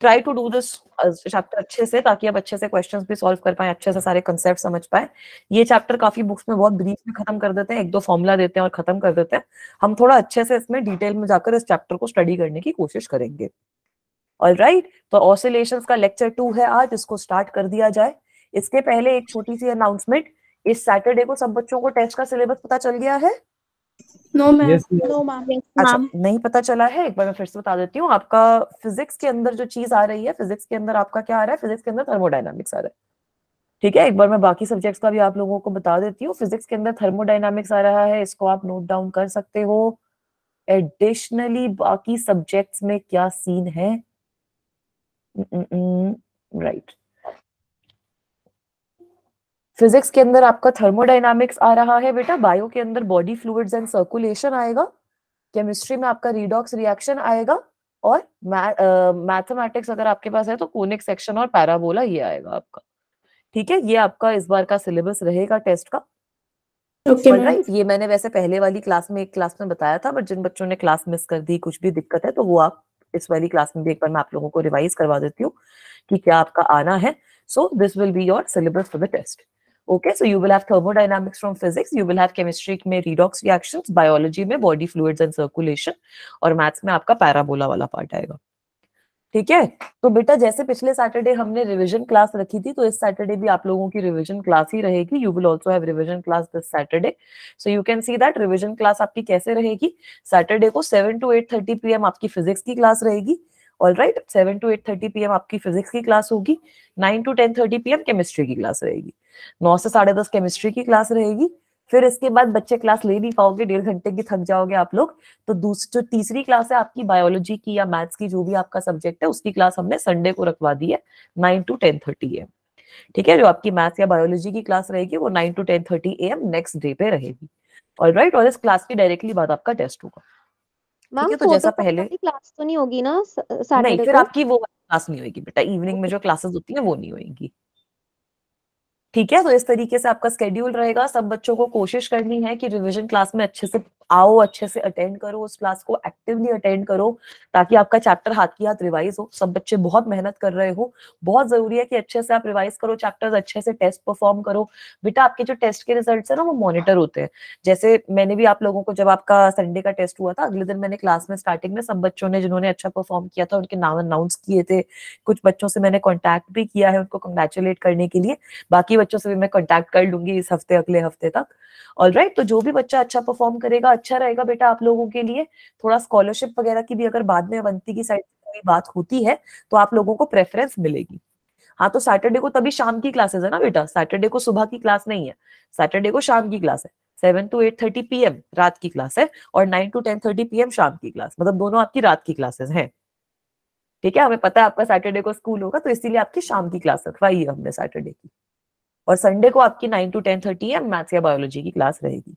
Try to do this chapter अच्छे से ताकि आप अच्छे से क्वेश्चंस भी सॉल्व कर पाए अच्छे से सारे कंसेप्ट समझ पाए ये चैप्टर काफी बुक्स में बहुत ब्रीफ में खत्म कर देते हैं एक दो फॉर्मुला देते हैं और खत्म कर देते हैं हम थोड़ा अच्छे से इसमें डिटेल में जाकर इस चैप्टर को स्टडी करने की कोशिश करेंगे ऑल राइट right, तो ऑसिलेशन का लेक्चर टू है आज इसको स्टार्ट कर दिया जाए इसके पहले एक छोटी सी अनाउंसमेंट इस सैटरडे को सब बच्चों को टेस्ट का सिलेबस पता चल गया है नो मैम नो मैम अच्छा नहीं पता चला है एक बार मैं फिर से बता देती हूँ आपका फिजिक्स के अंदर जो चीज आ रही है फिजिक्स के अंदर आपका क्या आ रहा है फिजिक्स के अंदर थर्मोडाइनमिक्स आ रहा है ठीक है एक बार मैं बाकी सब्जेक्ट्स का भी आप लोगों को बता देती हूँ फिजिक्स के अंदर थर्मोडाइनमिक्स आ रहा है इसको आप नोट डाउन कर सकते हो एडिशनली बाकी सब्जेक्ट्स में क्या सीन है right mm -mm -mm, right. Physics के अंदर आपका थर्मोडाइनामिक्स आ रहा है बेटा बायो के अंदर बॉडी फ्लूड्स एंड सर्कुलेशन आएगा केमिस्ट्री में आपका रिडॉक्स रिएक्शन आएगा और मैथमेटिक्स uh, अगर आपके पास है तो कोनिक सेक्शन और पैराबोला ये आएगा आपका ठीक है ये आपका इस बार का सिलेबस रहेगा टेस्ट का okay, राइट right, ये मैंने वैसे पहले वाली क्लास में एक क्लास में बताया था बट जिन बच्चों ने क्लास मिस कर दी कुछ भी दिक्कत है तो वो आप इस वाली क्लास में भी एक बार मैं आप लोगों को रिवाइज करवा देती हूँ कि क्या आपका आना है so this will be your syllabus for the test okay so you will have thermodynamics from physics you will have chemistry में रिडॉक्स रिएक्शंस बायोलॉजी में बॉडी फ्लूइड्स एंड सर्कुलेशन और मैथ्स में आपका पैराबोला वाला पार्ट आएगा ठीक है तो बेटा जैसे पिछले सैटरडे हमने रिवीजन क्लास रखी थी तो इस सैटरडे भी आप लोगों की रिवीजन क्लास ही रहेगी you will also have revision class this Saturday so you can see that revision class आपकी कैसे रहेगी सैटरडे को 7 टू 8:30 पीएम आपकी फिजिक्स की क्लास रहेगी all right seven to eight thirty PM आपकी फिजिक्स की क्लास होगी nine to ten thirty PM chemistry की क्लास रहेगी नौ से साढ़े दस केमिस्ट्री की क्लास रहेगी फिर इसके बाद बच्चे क्लास ले नहीं पाओगे डेढ़ घंटे की थक जाओगे आप लोग तो दूसरी जो तीसरी क्लास है आपकी बायोलॉजी की या मैथ्स की जो भी आपका सब्जेक्ट है उसकी क्लास हमने संडे को रखवा दी है nine to ten thirty AM ठीक है जो आपकी मैथ्स या बायोलॉजी की क्लास रहेगी वो nine to ten thirty AM next day पे रहेगी ऑल राइट और इस क्लास की डायरेक्टली बाद आपका टेस्ट होगा मैम तो जैसा तो पहले क्लास तो नहीं होगी ना नहीं फिर आपकी वो क्लास नहीं होगी बेटा इवनिंग में जो क्लासेस होती है वो नहीं होगी ठीक है तो इस तरीके से आपका स्केड्यूल रहेगा सब बच्चों को कोशिश करनी है कि रिवीजन क्लास में अच्छे से आओ अच्छे से अटेंड करो उस क्लास को एक्टिवली अटेंड करो ताकि आपका चैप्टर हाथ की हाथ रिवाइज हो सब बच्चे बहुत मेहनत कर रहे हो बहुत जरूरी है कि अच्छे से आप रिवाइज करो चैप्टर अच्छे से टेस्ट परफॉर्म करो बेटा आपके जो टेस्ट के रिजल्ट है ना वो मॉनिटर होते हैं जैसे मैंने भी आप लोगों को जब आपका संडे का टेस्ट हुआ था अगले दिन मैंने क्लास में स्टार्टिंग में सब बच्चों ने जिन्होंने अच्छा परफॉर्म किया था उनके नाम अनाउंस किए थे कुछ बच्चों से मैंने कॉन्टैक्ट भी किया है उनको कंग्रेचुलेट करने के लिए बाकी बच्चों से भी मैं कॉन्टैक्ट कर लूंगी इस हफ्ते अगले हफ्ते तक ऑल राइट तो जो भी बच्चा अच्छा परफॉर्म करेगा अच्छा रहेगा बेटा आप लोगों के लिए थोड़ा स्कॉलरशिप वगैरह की भी अगर बाद में अवंती की साइड कोई बात होती है तो आप लोगों को प्रेफरेंस मिलेगी हाँ तो सैटरडे को तभी शाम की क्लासेस है ना बेटा सैटरडे को सुबह की क्लास नहीं है सैटरडे को शाम की क्लास है seven to eight thirty PM रात की क्लास है और nine to ten thirty PM शाम की क्लास मतलब दोनों आपकी रात की क्लासेस हैं ठीक है हमें पता है आपका सैटरडे को स्कूल होगा तो इसीलिए आपकी शाम की क्लास रखवाई है हमने सैटरडे की और संडे को आपकी नाइन टू टेन थर्टी या मैथ्स या बायोलॉजी की क्लास रहेगी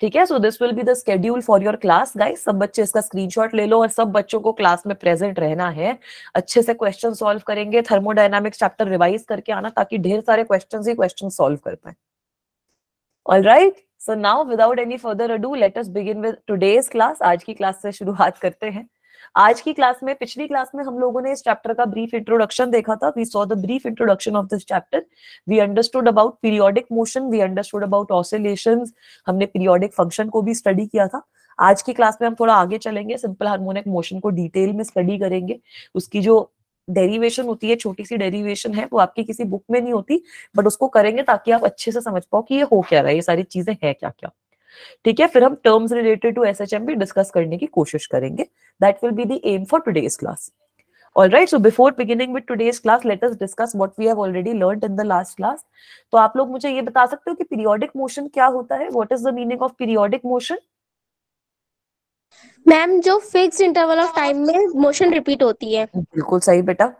ठीक है so this will be the schedule for your class guys सब बच्चे इसका स्क्रीनशॉट ले लो और सब बच्चों को क्लास में प्रेजेंट रहना है अच्छे से क्वेश्चन सॉल्व करेंगे थर्मोडाइनामिक्स चैप्टर रिवाइज करके आना ताकि ढेर सारे क्वेश्चन ही क्वेश्चन सॉल्व कर पाए all right so now without any further ado let us begin with today's class आज की क्लास से शुरुआत करते हैं आज की क्लास में पिछली क्लास में हम लोगों ने इस चैप्टर का ब्रीफ इंट्रोडक्शन देखा था we saw the brief introduction of this chapter we understood about periodic motion we understood about oscillation हमने पीरियोडिक फंक्शन को भी स्टडी किया था आज की क्लास में हम थोड़ा आगे चलेंगे सिंपल हार्मोनिक मोशन को डिटेल में स्टडी करेंगे उसकी जो डेरिवेशन होती है छोटी सी डेरिवेशन है वो आपकी किसी बुक में नहीं होती बट उसको करेंगे ताकि आप अच्छे से समझ पाओ कि ये हो क्या रहा है ये सारी चीजें है क्या क्या ठीक है फिर हम terms related to S H M भी डिस्कस करने की कोशिश करेंगे that will be the aim for today's class All right, so before beginning with today's class, let us discuss what we have already learned in the last class. तो आप लोग मुझे ये बता सकते हो कि periodic motion क्या होता है What is the meaning of periodic motion? Ma'am, जो fixed interval of time में motion repeat होती है बिल्कुल सही बेटा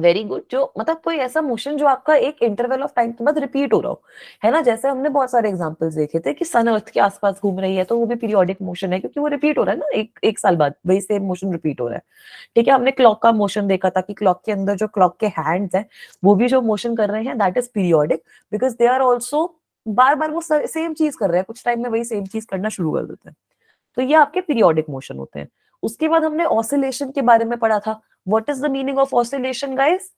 वेरी गुड जो मतलब कोई ऐसा मोशन जो आपका एक इंटरवल ऑफ टाइम के बाद रिपीट हो रहा हो है ना जैसे हमने बहुत सारे एग्जांपल्स देखे थे कि सन अर्थ के आसपास घूम रही है तो वो भी पीरियोडिक मोशन है क्योंकि वो रिपीट हो रहा है ना एक एक साल बाद वही सेम मोशन रिपीट हो रहा है ठीक है हमने क्लॉक का मोशन देखा था कि क्लॉक के अंदर जो क्लॉक के हैंड्स हैं वो भी जो मोशन कर रहे हैं that is periodic because they are also बार बार वो सेम चीज कर रहे हैं कुछ टाइम में वही सेम चीज करना शुरू कर देते हैं तो ये आपके पीरियोडिक मोशन होते हैं उसके बाद हमने ऑसिलेशन के बारे में पढ़ा था What is the meaning of oscillation, guys?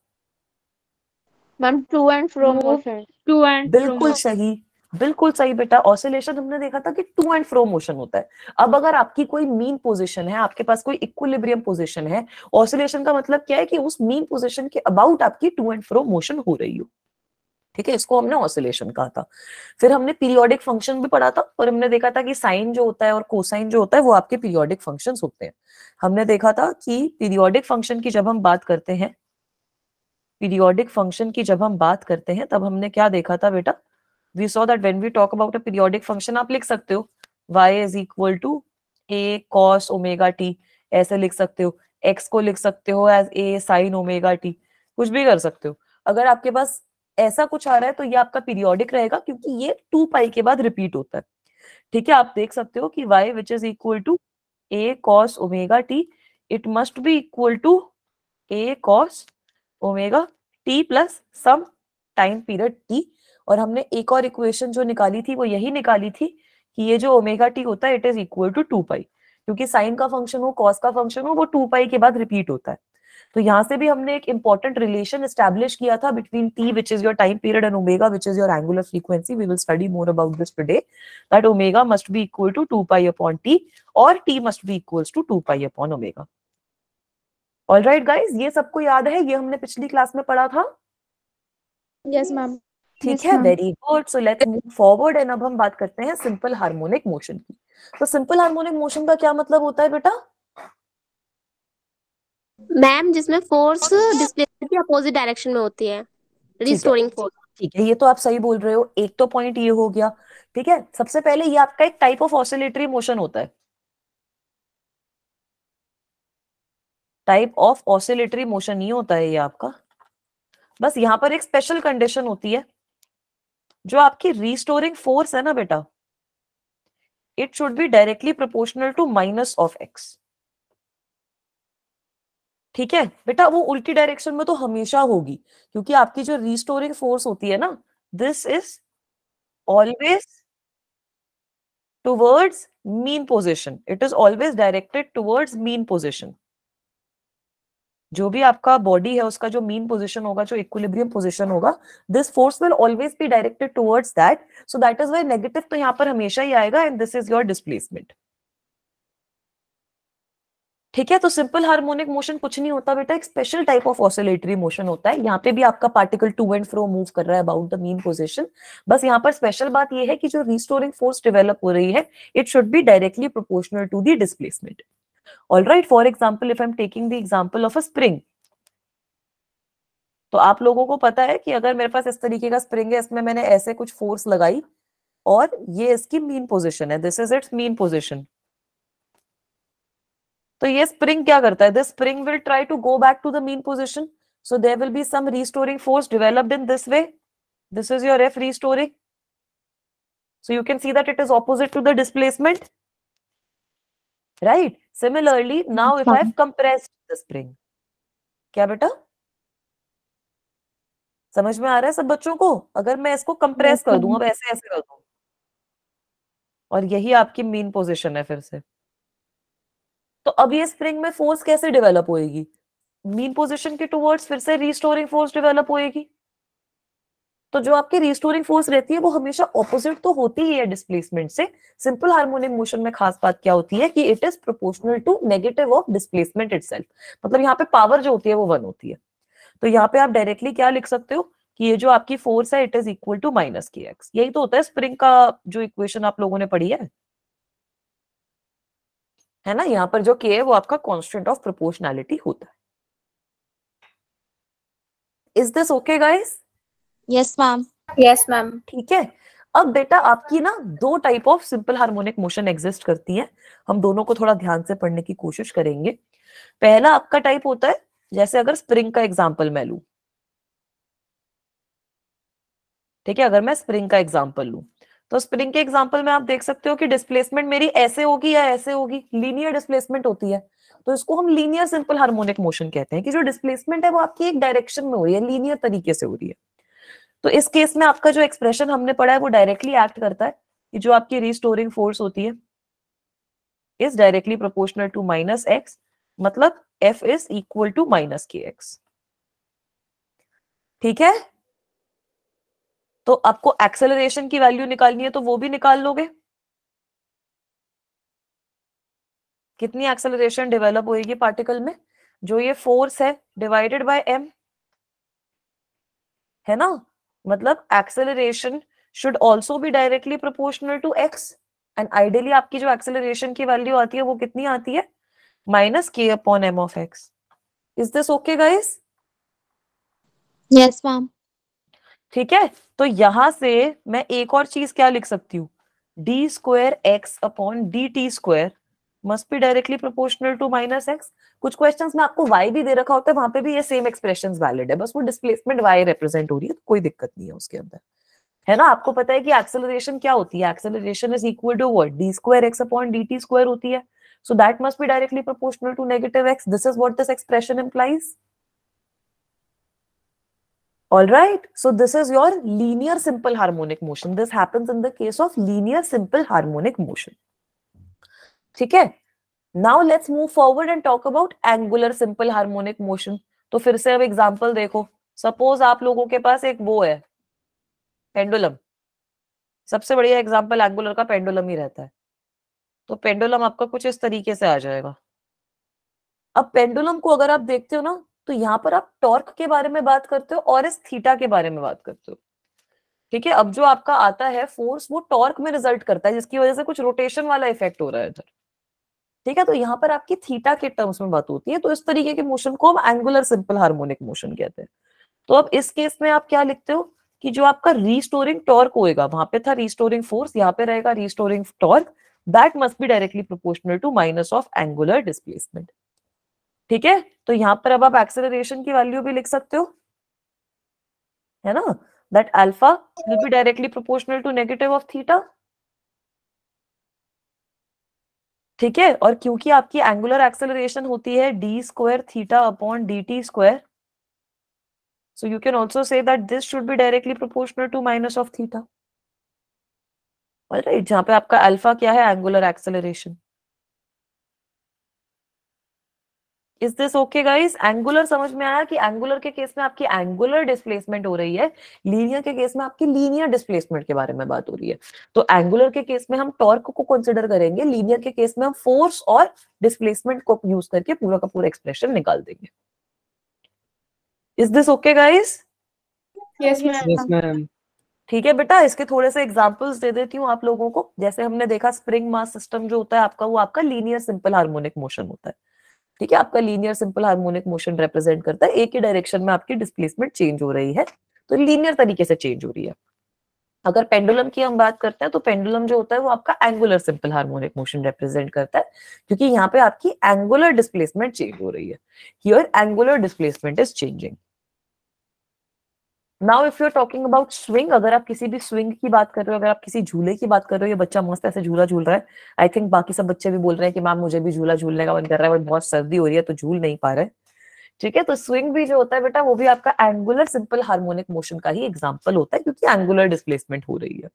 Ma'am to and fro motion to and बिल्कुल सही बिल्कुल सही बेटा ऑसिलेशन हमने देखा था कि टू एंड फ्रो मोशन होता है अब अगर आपकी कोई मीन पोजीशन है आपके पास कोई इक्विलिब्रियम पोजीशन है ऑसिलेशन का मतलब क्या है कि उस मीन पोजीशन के अबाउट आपकी टू एंड फ्रो मोशन हो रही हो ठीक है इसको हमने ऑसिलेशन कहा था फिर हमने पीरियोडिक फंक्शन भी पढ़ा था और हमने देखा था कि साइन जो होता है और कोसाइन जो होता है वो आपके पीरियोडिक फंक्शन होते हैं हमने देखा था कि पीरियोडिक फंक्शन की जब हम बात करते हैं पीरियोडिक फंक्शन की जब हम बात करते हैं तब हमने क्या देखा था बेटा we saw that when we talk about a periodic function आप लिख सकते हो y is equal to A cos omega T ऐसे लिख सकते हो x को लिख सकते हो as a sine omega T कुछ भी कर सकते हो अगर आपके पास ऐसा कुछ आ रहा है तो ये आपका पीरियोडिक रहेगा क्योंकि ये टू पाई के बाद रिपीट होता है ठीक है आप देख सकते हो कि Y which is equal to A cos omega T it must be equal to A cos omega T plus some time period T और हमने एक और इक्वेशन जो निकाली थी वो यही निकाली थी कि ये जो ओमेगा टी होता है it is equal to two pi क्योंकि साइन का फंक्शन हो कॉस का फंक्शन हो वो टू पाई के बाद रिपीट होता है तो यहाँ से भी हमने एक इंपॉर्टेंट रिलेशन स्टैब्लिश किया था between T which is your time period and omega which is your angular frequency we will study more about this today that omega must be equal to two pi upon T और T must be equal to two pi upon omega all right guys ये सबको याद है ये हमने पिछली class में पढ़ा था यस मैम ठीक है very good so let's move forward and अब हम बात करते हैं सिंपल हार्मोनिक मोशन की तो सिंपल हार्मोनिक मोशन का क्या मतलब होता है बेटा मैम जिसमें फोर्स डिस्प्लेसमेंट के अपोजिट डायरेक्शन में होती है रिस्टोरिंग फोर्स ठीक है ये तो आप सही बोल रहे हो एक तो पॉइंट ये हो गया ठीक है सबसे पहले ये आपका एक टाइप ऑफ ऑसिलेटरी मोशन होता है टाइप ऑफ ऑसिलेटरी मोशन ही होता है ये आपका बस यहां पर एक स्पेशल कंडीशन होती है जो आपकी रिस्टोरिंग फोर्स है ना बेटा it should be directly proportional to minus of X ठीक है बेटा वो उल्टी डायरेक्शन में तो हमेशा होगी क्योंकि आपकी जो रिस्टोरिंग फोर्स होती है ना this is always towards mean position it is always directed towards mean position जो भी आपका बॉडी है उसका जो मीन पोजिशन होगा जो इक्विलिब्रियम पोजिशन होगा this force will always be directed towards that so that is why negative तो यहाँ पर हमेशा ही आएगा and this is your displacement ठीक है तो सिंपल हार्मोनिक मोशन कुछ नहीं होता बेटा एक special type of oscillatory motion होता है यहाँ पे भी आपका particle to and fro move कर रहा है अबाउट द मीन पोजिशन बस यहाँ पर स्पेशल बात यह है कि जो रिस्टोरिंग फोर्स डेवलप हो रही है it should be directly proportional to the displacement all right for example if I am taking the example of a spring तो आप लोगों को पता है कि अगर मेरे पास इस तरीके का स्प्रिंग है इसमें मैंने ऐसे कुछ फोर्स लगाई और ये इसकी मेन पोजिशन है this is its mean position तो ये स्प्रिंग क्या करता है this spring will try to go back to the mean position so there will be some restoring force developed in this way this is your F restoring so you can see that it is opposite to the displacement right similarly now if I have compressed the spring क्या बेटा समझ में आ रहा है सब बच्चों को अगर मैं इसको कंप्रेस कर दूं अब ऐसे ऐसे कर दूं और यही आपकी मेन पोजीशन है फिर से तो अब ये स्प्रिंग में फोर्स कैसे डेवलप होएगी मीन पोजिशन के टूवर्ड्स फिर से रिस्टोरिंग फोर्स डेवलप होएगी तो जो आपकी रिस्टोरिंग फोर्स रहती है वो हमेशा ऑपोजिट तो होती ही है डिस्प्लेसमेंट से सिंपल हार्मोनिक मोशन में खास बात क्या होती है कि it is proportional to negative of displacement it मतलब यहाँ पे पावर जो होती है वो वन होती है तो यहाँ पे आप डायरेक्टली क्या लिख सकते हो कि ये जो आपकी फोर्स है it is equal to minus K X यही तो होता है स्प्रिंग का जो इक्वेशन आप लोगों ने पढ़ी है है ना यहाँ पर जो के है वो आपका कॉन्स्टेंट ऑफ प्रोपोर्शनैलिटी होता है is this okay guys yes ma'am yes ma'am ठीक है अब बेटा आपकी ना दो type of simple harmonic motion exist करती हैं हम दोनों को थोड़ा ध्यान से पढ़ने की कोशिश करेंगे पहला आपका टाइप होता है जैसे अगर स्प्रिंग का एग्जाम्पल मैं लू ठीक है अगर मैं स्प्रिंग का एग्जाम्पल लू तो स्प्रिंग के एग्जाम्पल में आप देख सकते हो कि डिस्प्लेसमेंट मेरी ऐसे होगी या ऐसे होगी लीनियर डिस्प्लेसमेंट होती है तो इसको हम लीनियर सिंपल हार्मोनिक मोशन कहते हैं कि जो डिस्प्लेसमेंट है वो आपकी एक डायरेक्शन में हो रही है लीनियर तरीके से हो रही है तो इस केस में आपका जो एक्सप्रेशन हमने पढ़ा है वो डायरेक्टली एक्ट करता है कि जो आपकी रिस्टोरिंग फोर्स होती है is directly proportional to minus X मतलब F is equal to minus K X ठीक है तो आपको एक्सेलरेशन की वैल्यू निकालनी है तो वो भी निकाल लोगे कितनी एक्सेलरेशन डेवलप होगी पार्टिकल में जो ये फोर्स है डिवाइडेड बाय एम है ना मतलब एक्सेलरेशन शुड ऑल्सो भी directly proportional to X and ideally आपकी जो एक्सेलरेशन की वैल्यू आती है वो कितनी आती है minus K upon M of X is this okay guys yes ma'am ठीक है तो यहां से मैं एक और चीज क्या लिख सकती हूँ D square X upon D T square must be directly proportional to minus X कुछ क्वेश्चंस में आपको वाई भी दे रखा होता है वहां पे भी ये सेम एक्सप्रेशन वैलिड है बस वो डिस्प्लेसमेंट वाई रिप्रेजेंट हो रही है तो कोई दिक्कत नहीं है उसके अंदर है ना आपको पता है कि एक्सेलरेशन क्या होती है acceleration is equal to what D square X upon D T square होती है so that must be directly proportional to negative X this is what this expression implies All right, so this is your linear simple harmonic motion. This happens in the case of linear simple harmonic motion. Okay, now let's move forward and talk about angular simple harmonic motion. तो फिर से अब example देखो suppose आप लोगों के पास एक वो है पेंडुलम सबसे बढ़िया एग्जाम्पल एंगुलर का पेंडुलम ही रहता है तो पेंडुलम आपका कुछ इस तरीके से आ जाएगा अब पेंडुलम को अगर आप देखते हो ना तो यहाँ पर आप टॉर्क के बारे में बात करते हो और इस थीटा के बारे में बात करते हो ठीक है अब जो आपका आता है फोर्स वो टॉर्क में रिजल्ट करता है जिसकी वजह से कुछ रोटेशन वाला इफेक्ट हो रहा है इधर ठीक है तो यहाँ पर आपकी थीटा के टर्म्स में बात होती है तो इस तरीके के मोशन को हम एंगुलर सिंपल हार्मोनिक मोशन कहते हैं तो अब इस केस में आप क्या लिखते हो कि जो आपका रीस्टोरिंग टॉर्क होएगा वहां पे था रीस्टोरिंग फोर्स यहाँ पे रहेगा restoring torque that must be directly proportional to minus of angular displacement ठीक है तो यहां पर अब आप एक्सेलरेशन की वैल्यू भी लिख सकते हो है ना that alpha will be directly proportional to negative of theta ठीक है और क्योंकि आपकी एंगुलर एक्सेलरेशन होती है D square theta upon D T square so you can also say that this should be directly proportional to minus of theta right जहां पे आपका अल्फा क्या है angular acceleration is this okay guys angular समझ में आया कि angular के केस में आपकी एंगुलर डिस्प्लेसमेंट हो रही है लीनियर के केस में आपकी लीनियर डिस्प्लेसमेंट के बारे में बात हो रही है तो एंगुलर के केस में हम टॉर्क को कंसिडर करेंगे लीनियर के केस में हम फोर्स और डिस्प्लेसमेंट को यूज करके पूरा का पूरा एक्सप्रेशन निकाल देंगे इज दिस ओके गाइस ठीक है बेटा इसके थोड़े से एग्जाम्पल्स दे देती हूँ आप लोगों को जैसे हमने देखा स्प्रिंग मास सिस्टम जो होता है आपका वो आपका लीनियर सिंपल हार्मोनिक मोशन होता है ठीक है आपका linear simple harmonic motion represent करता है एक ही डायरेक्शन में आपकी डिस्प्लेसमेंट चेंज हो रही है तो लीनियर तरीके से चेंज हो रही है अगर पेंडुलम की हम बात करते हैं तो पेंडुलम जो होता है वो आपका angular simple harmonic motion represent करता है क्योंकि यहाँ पे आपकी एंगुलर डिस्प्लेसमेंट चेंज हो रही है here angular displacement is changing now if you are talking about swing अगर आप किसी भी स्विंग की बात कर रहे हो अगर आप किसी झूले की बात कर रहे हो ये बच्चा मस्त ऐसे झूला झूल रहा है आई थिंक बाकी सब बच्चे भी बोल रहे हैं कि मैम मुझे भी झूला झूलने का मन कर रहा है बट बहुत सर्दी हो रही है तो झूल नहीं पा रहे ठीक है तो स्विंग भी जो होता है बेटा वो भी आपका एंगुलर सिंपल हार्मोनिक मोशन का ही एग्जाम्पल होता है क्योंकि एंगुलर डिस्प्लेसमेंट हो रही है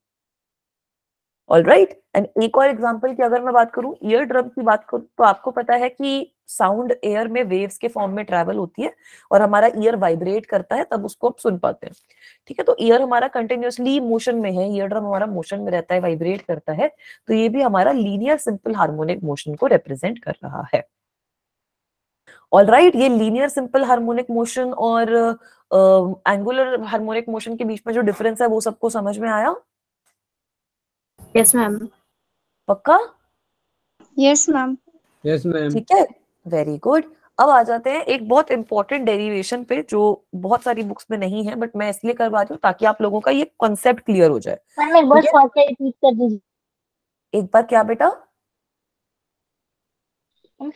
ऑल राइट एंड एक और एग्जाम्पल की अगर मैं बात करूं ईयर ड्रम की बात करूं तो आपको पता है कि साउंड एयर में वेव्स के फॉर्म में ट्रेवल होती है और हमारा ईयर वाइब्रेट करता है तब उसको आप सुन पाते हैं ठीक है तो ईयर हमारा कंटिन्यूसली मोशन में है ईयर ड्रम हमारा मोशन में रहता है वाइब्रेट करता है तो ये भी हमारा लीनियर सिंपल हार्मोनिक मोशन को रिप्रेजेंट कर रहा है ऑल राइट right, ये लीनियर सिंपल हार्मोनिक मोशन और एंगुलर हार्मोनिक मोशन के बीच में जो डिफरेंस है वो सबको समझ में आया यस मैम पक्का यस मैम यस मैम ठीक है वेरी गुड अब आ जाते हैं एक बहुत इंपॉर्टेंट डेरिवेशन पे जो बहुत सारी बुक्स में नहीं है बट मैं इसलिए करवा रही हूँ ताकि आप लोगों का ये कॉन्सेप्ट क्लियर हो जाए एक बार क्या बेटा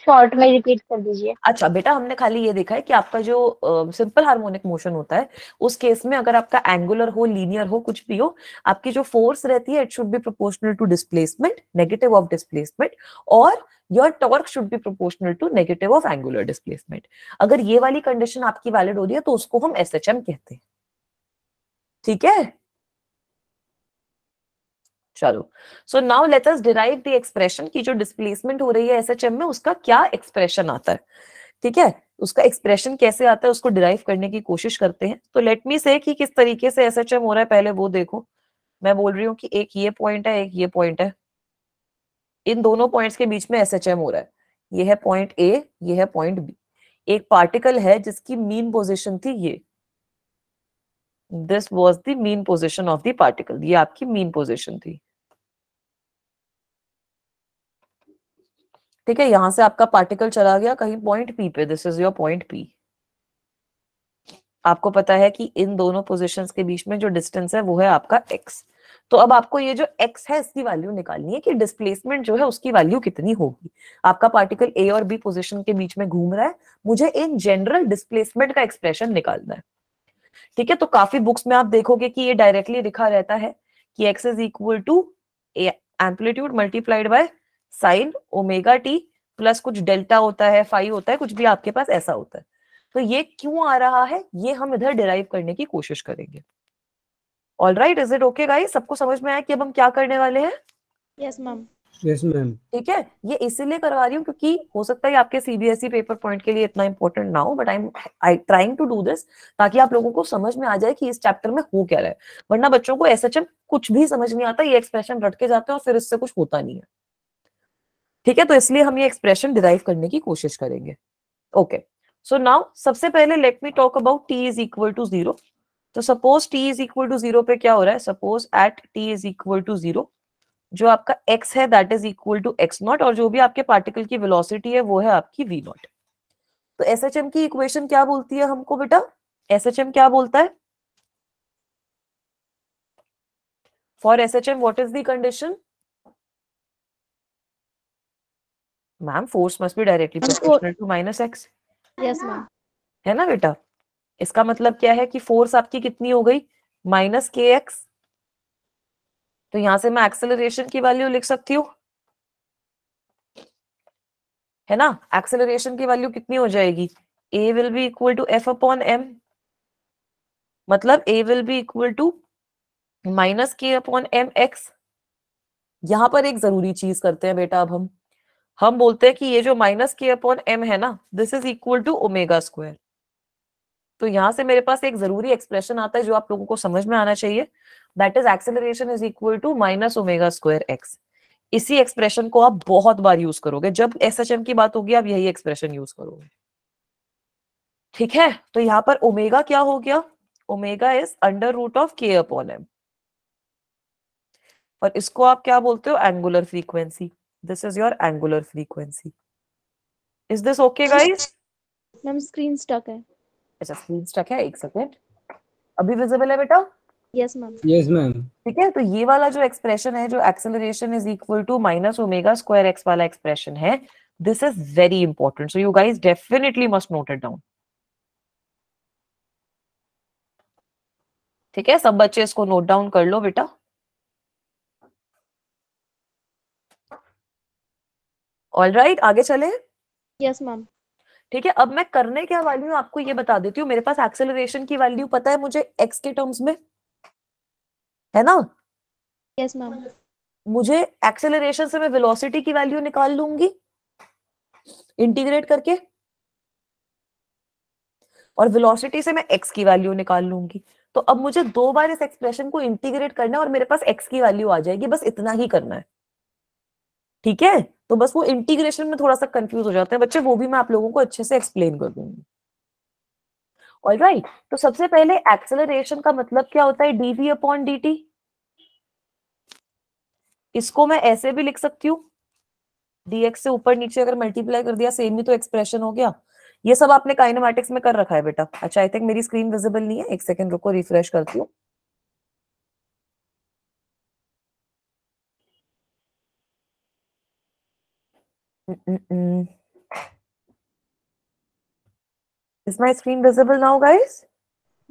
शॉर्ट में रिपीट कर दीजिए अच्छा बेटा हमने खाली ये देखा है कि आपका जो सिंपल हार्मोनिक मोशन होता है उस केस में अगर आपका एंगुलर हो लीनियर हो कुछ भी हो आपकी जो फोर्स रहती है it should be proportional to displacement negative of displacement और your torque should be proportional to negative of angular displacement अगर ये वाली कंडीशन आपकी वैलिड हो रही है तो उसको हम एस कहते हैं ठीक है चलो so now let us derive the expression की जो डिस्प्लेसमेंट हो रही है एस में उसका क्या एक्सप्रेशन आता है ठीक है उसका एक्सप्रेशन कैसे आता है उसको डिराइव करने की कोशिश करते हैं तो लेट मी से कि किस तरीके से एसएचएम हो रहा है पहले वो देखो मैं बोल रही हूँ कि एक ये पॉइंट है एक ये पॉइंट है इन दोनों पॉइंट्स के बीच में एस हो रहा है ये है पॉइंट ए ये है पॉइंट बी एक पार्टिकल है जिसकी मीन पोजिशन थी ये this was the mean position of the particle ये आपकी मीन पोजिशन थी ठीक है यहां से आपका पार्टिकल चला गया कहीं पॉइंट पी पे this is your point P आपको पता है कि इन दोनों पोजिशन के बीच में जो डिस्टेंस है वो है आपका एक्स तो अब आपको ये जो एक्स है इसकी वैल्यू निकालनी है कि डिस्प्लेसमेंट जो है उसकी वैल्यू कितनी होगी आपका पार्टिकल ए और बी पोजिशन के बीच में घूम रहा है मुझे इन जनरल डिस्प्लेसमेंट का एक्सप्रेशन निकालना है ठीक है तो काफी बुक्स में आप देखोगे कि ये डायरेक्टली लिखा रहता है कि X is equal to amplitude multiplied by sine omega T plus कुछ डेल्टा होता है फाइव होता है कुछ भी आपके पास ऐसा होता है तो ये क्यों आ रहा है ये हम इधर डिराइव करने की कोशिश करेंगे all right is it okay guys सबको समझ में आया कि अब हम क्या करने वाले हैं यस मैम यस मैम ठीक है ये इसीलिए करवा रही हूँ क्योंकि हो सकता है आपके सीबीएसई पेपर पॉइंट के लिए इतना इंपॉर्टेंट ना हो but I am I trying to do this ताकि आप लोगों को समझ में आ जाए कि इस चैप्टर में हो क्या रहा है वरना बच्चों को एस कुछ भी समझ नहीं आता ये एक्सप्रेशन रट के जाते हैं और फिर इससे कुछ होता नहीं है ठीक है तो इसलिए हम ये एक्सप्रेशन डिराइव करने की कोशिश करेंगे ओके सो नाउ सबसे पहले let me talk about T is equal to zero तो suppose T is equal to zero पे क्या हो रहा है suppose at T is equal to zero जो आपका x है that is equal to X naught और जो भी आपके पार्टिकल की वेलोसिटी है वो है आपकी वी नॉट तो एस एच एम की इक्वेशन क्या बोलती है हमको बेटा एस एच एम क्या बोलता है for S H M what is the condition ma'am force must be directly proportional to minus X yes ma'am है ना बेटा इसका मतलब क्या है कि फोर्स आपकी कितनी हो गई माइनस के एक्स तो यहां से मैं एक्सेलरेशन की वैल्यू लिख सकती हूँ है ना एक्सेलरेशन की वैल्यू कितनी हो जाएगी A will be equal to F upon M मतलब A will be equal to minus K upon M X यहां पर एक जरूरी चीज करते हैं बेटा अब हम हम बोलते हैं कि ये जो माइनस के अपॉन एम है ना this is equal to omega square तो यहां से मेरे पास एक जरूरी एक्सप्रेशन आता है जो आप लोगों को समझ में आना चाहिए that is acceleration is equal to minus omega square X इसी एक्सप्रेशन को आप बहुत बार यूज करोगे जब एस एच एम की बात होगी आप यही एक्सप्रेशन यूज करोगे ठीक है तो यहाँ पर ओमेगा क्या हो गया omega is under root of K upon M और इसको आप क्या बोलते हो angular frequency This is your angular frequency. Is this okay, guys? Ma'am screen stuck है अच्छा स्क्रीन स्टक है एक सेकेंड अभी विजिबल है बेटा यस मैम यस मैम ठीक है तो ये वाला जो एक्सप्रेशन है जो acceleration is equal to minus omega square X वाला एक्सप्रेशन है this is very important so you guys definitely must note it down ठीक है सब बच्चे इसको नोट डाउन कर लो बेटा ऑल right, आगे चले यस मैम ठीक है अब मैं करने क्या वाली हूँ आपको ये बता देती हूँ मेरे पास एक्सेलरेशन की वैल्यू पता है मुझे एक्स के टर्म्स में है ना यस yes, मैम मुझे एक्सेलरेशन से मैं वेलोसिटी की वैल्यू निकाल लूंगी इंटीग्रेट करके और वेलोसिटी से मैं एक्स की वैल्यू निकाल लूंगी तो अब मुझे दो बार इस एक्सप्रेशन को इंटीग्रेट करना है और मेरे पास एक्स की वैल्यू आ जाएगी बस इतना ही करना है ठीक है तो बस वो इंटीग्रेशन में थोड़ा सा कंफ्यूज हो जाते हैं बच्चे वो भी मैं आप लोगों को अच्छे से एक्सप्लेन कर दूंगी ऑल राइट right. तो सबसे पहले एक्सेलरेशन का मतलब क्या होता है डीवी अपॉन डी इसको मैं ऐसे भी लिख सकती हूँ डीएक्स से ऊपर नीचे अगर मल्टीप्लाई कर दिया सेम ही तो एक्सप्रेशन हो गया ये सब आपने काइनामेटिक्स में कर रखा है बेटा अच्छा आई थिंक मेरी स्क्रीन विजिबल नहीं है एक सेकंड रुको रिफ्रेश करती हूँ Is my screen visible now, guys?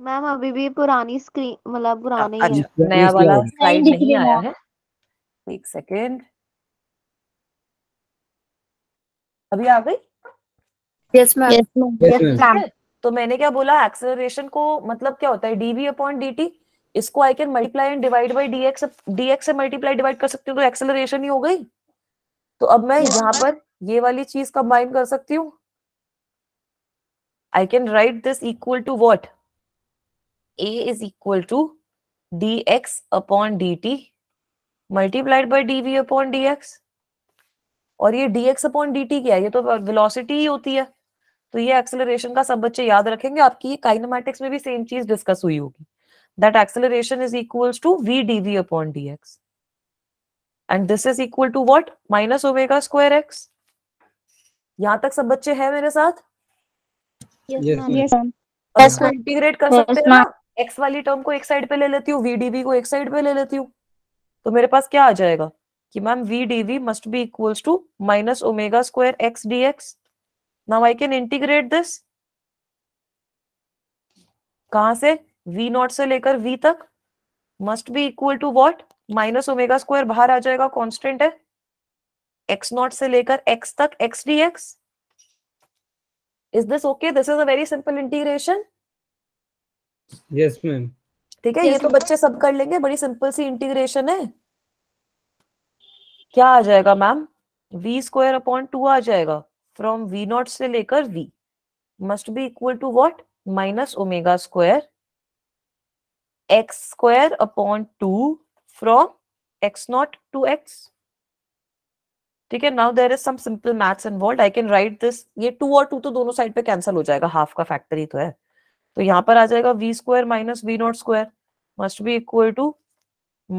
Ma'am अभी भी पुरानी स्क्रीन मतलब पुरानी अच्छा, है नया वाला स्लाइड नहीं आया है एक सेकेंड अभी आ गई यस मैम यस मैम तो मैंने क्या बोला एक्सेलरेशन को मतलब क्या होता है डीवी अपॉन डीटी इसको I can multiply and divide by DX DX से मल्टीप्लाई डिवाइड कर सकती हूँ तो एक्सेलरेशन ही हो गई तो अब मैं यहाँ पर ये वाली चीज कंबाइन कर सकती हूँ I can write this equal to what A is equal to D x upon D T multiplied by D V upon D X और ये D x upon D T क्या है ये तो वेलोसिटी ही होती है तो ये एक्सेलरेशन का सब बच्चे याद रखेंगे आपकी ये काइनमेटिक्स में भी सेम चीज डिस्कस हुई होगी that acceleration is equal to V D V upon D X and this is equal to what minus omega square X यहाँ तक सब बच्चे हैं मेरे साथ यस इंटीग्रेट कर सकते हैं एक्स वाली टर्म को एक साइड पे ले लेती हूँ वीडीवी को एक साइड पे ले लेती हूँ तो मेरे पास क्या आ जाएगा कि ma'am V D V must be equals to minus omega square X D X now I can integrate this कहां से वी नॉट से लेकर वी तक must be equal to what minus omega square बाहर आ जाएगा कॉन्स्टेंट है x not से लेकर एक्स तक X D X is this okay this is a very simple integration yes ma'am ठीक है yes, ये तो बच्चे सब कर लेंगे बड़ी सिंपल सी इंटीग्रेशन है क्या आ जाएगा ma'am v square upon two आ जाएगा फ्रॉम वी नॉट से लेकर v must be equal to what minus omega square x square upon two from x naught to x ठीक है now there is some simple maths involve I can write this ये two और two तो दोनों side पे cancel हो जाएगा half का फैक्टर ही तो है तो यहाँ पर आ जाएगा v square minus v naught square must be equal to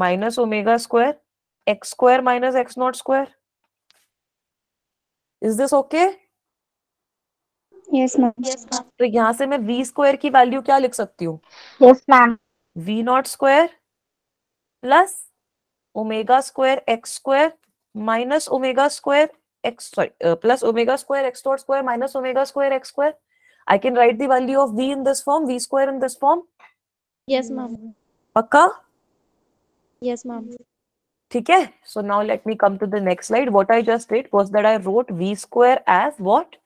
minus omega square x square minus x naught square is this okay yes तो यहाँ से मैं वी स्क्वायर की वैल्यू क्या लिख सकती हूँ yes v naught square plus omega square x square minus omega square x sorry uh, plus omega square x dot square minus omega square x square i can write the value of v in this form v square in this form yes ma'am Pakka? yes ma'am okay so now let me come to the next slide what i just did was that i wrote v square as what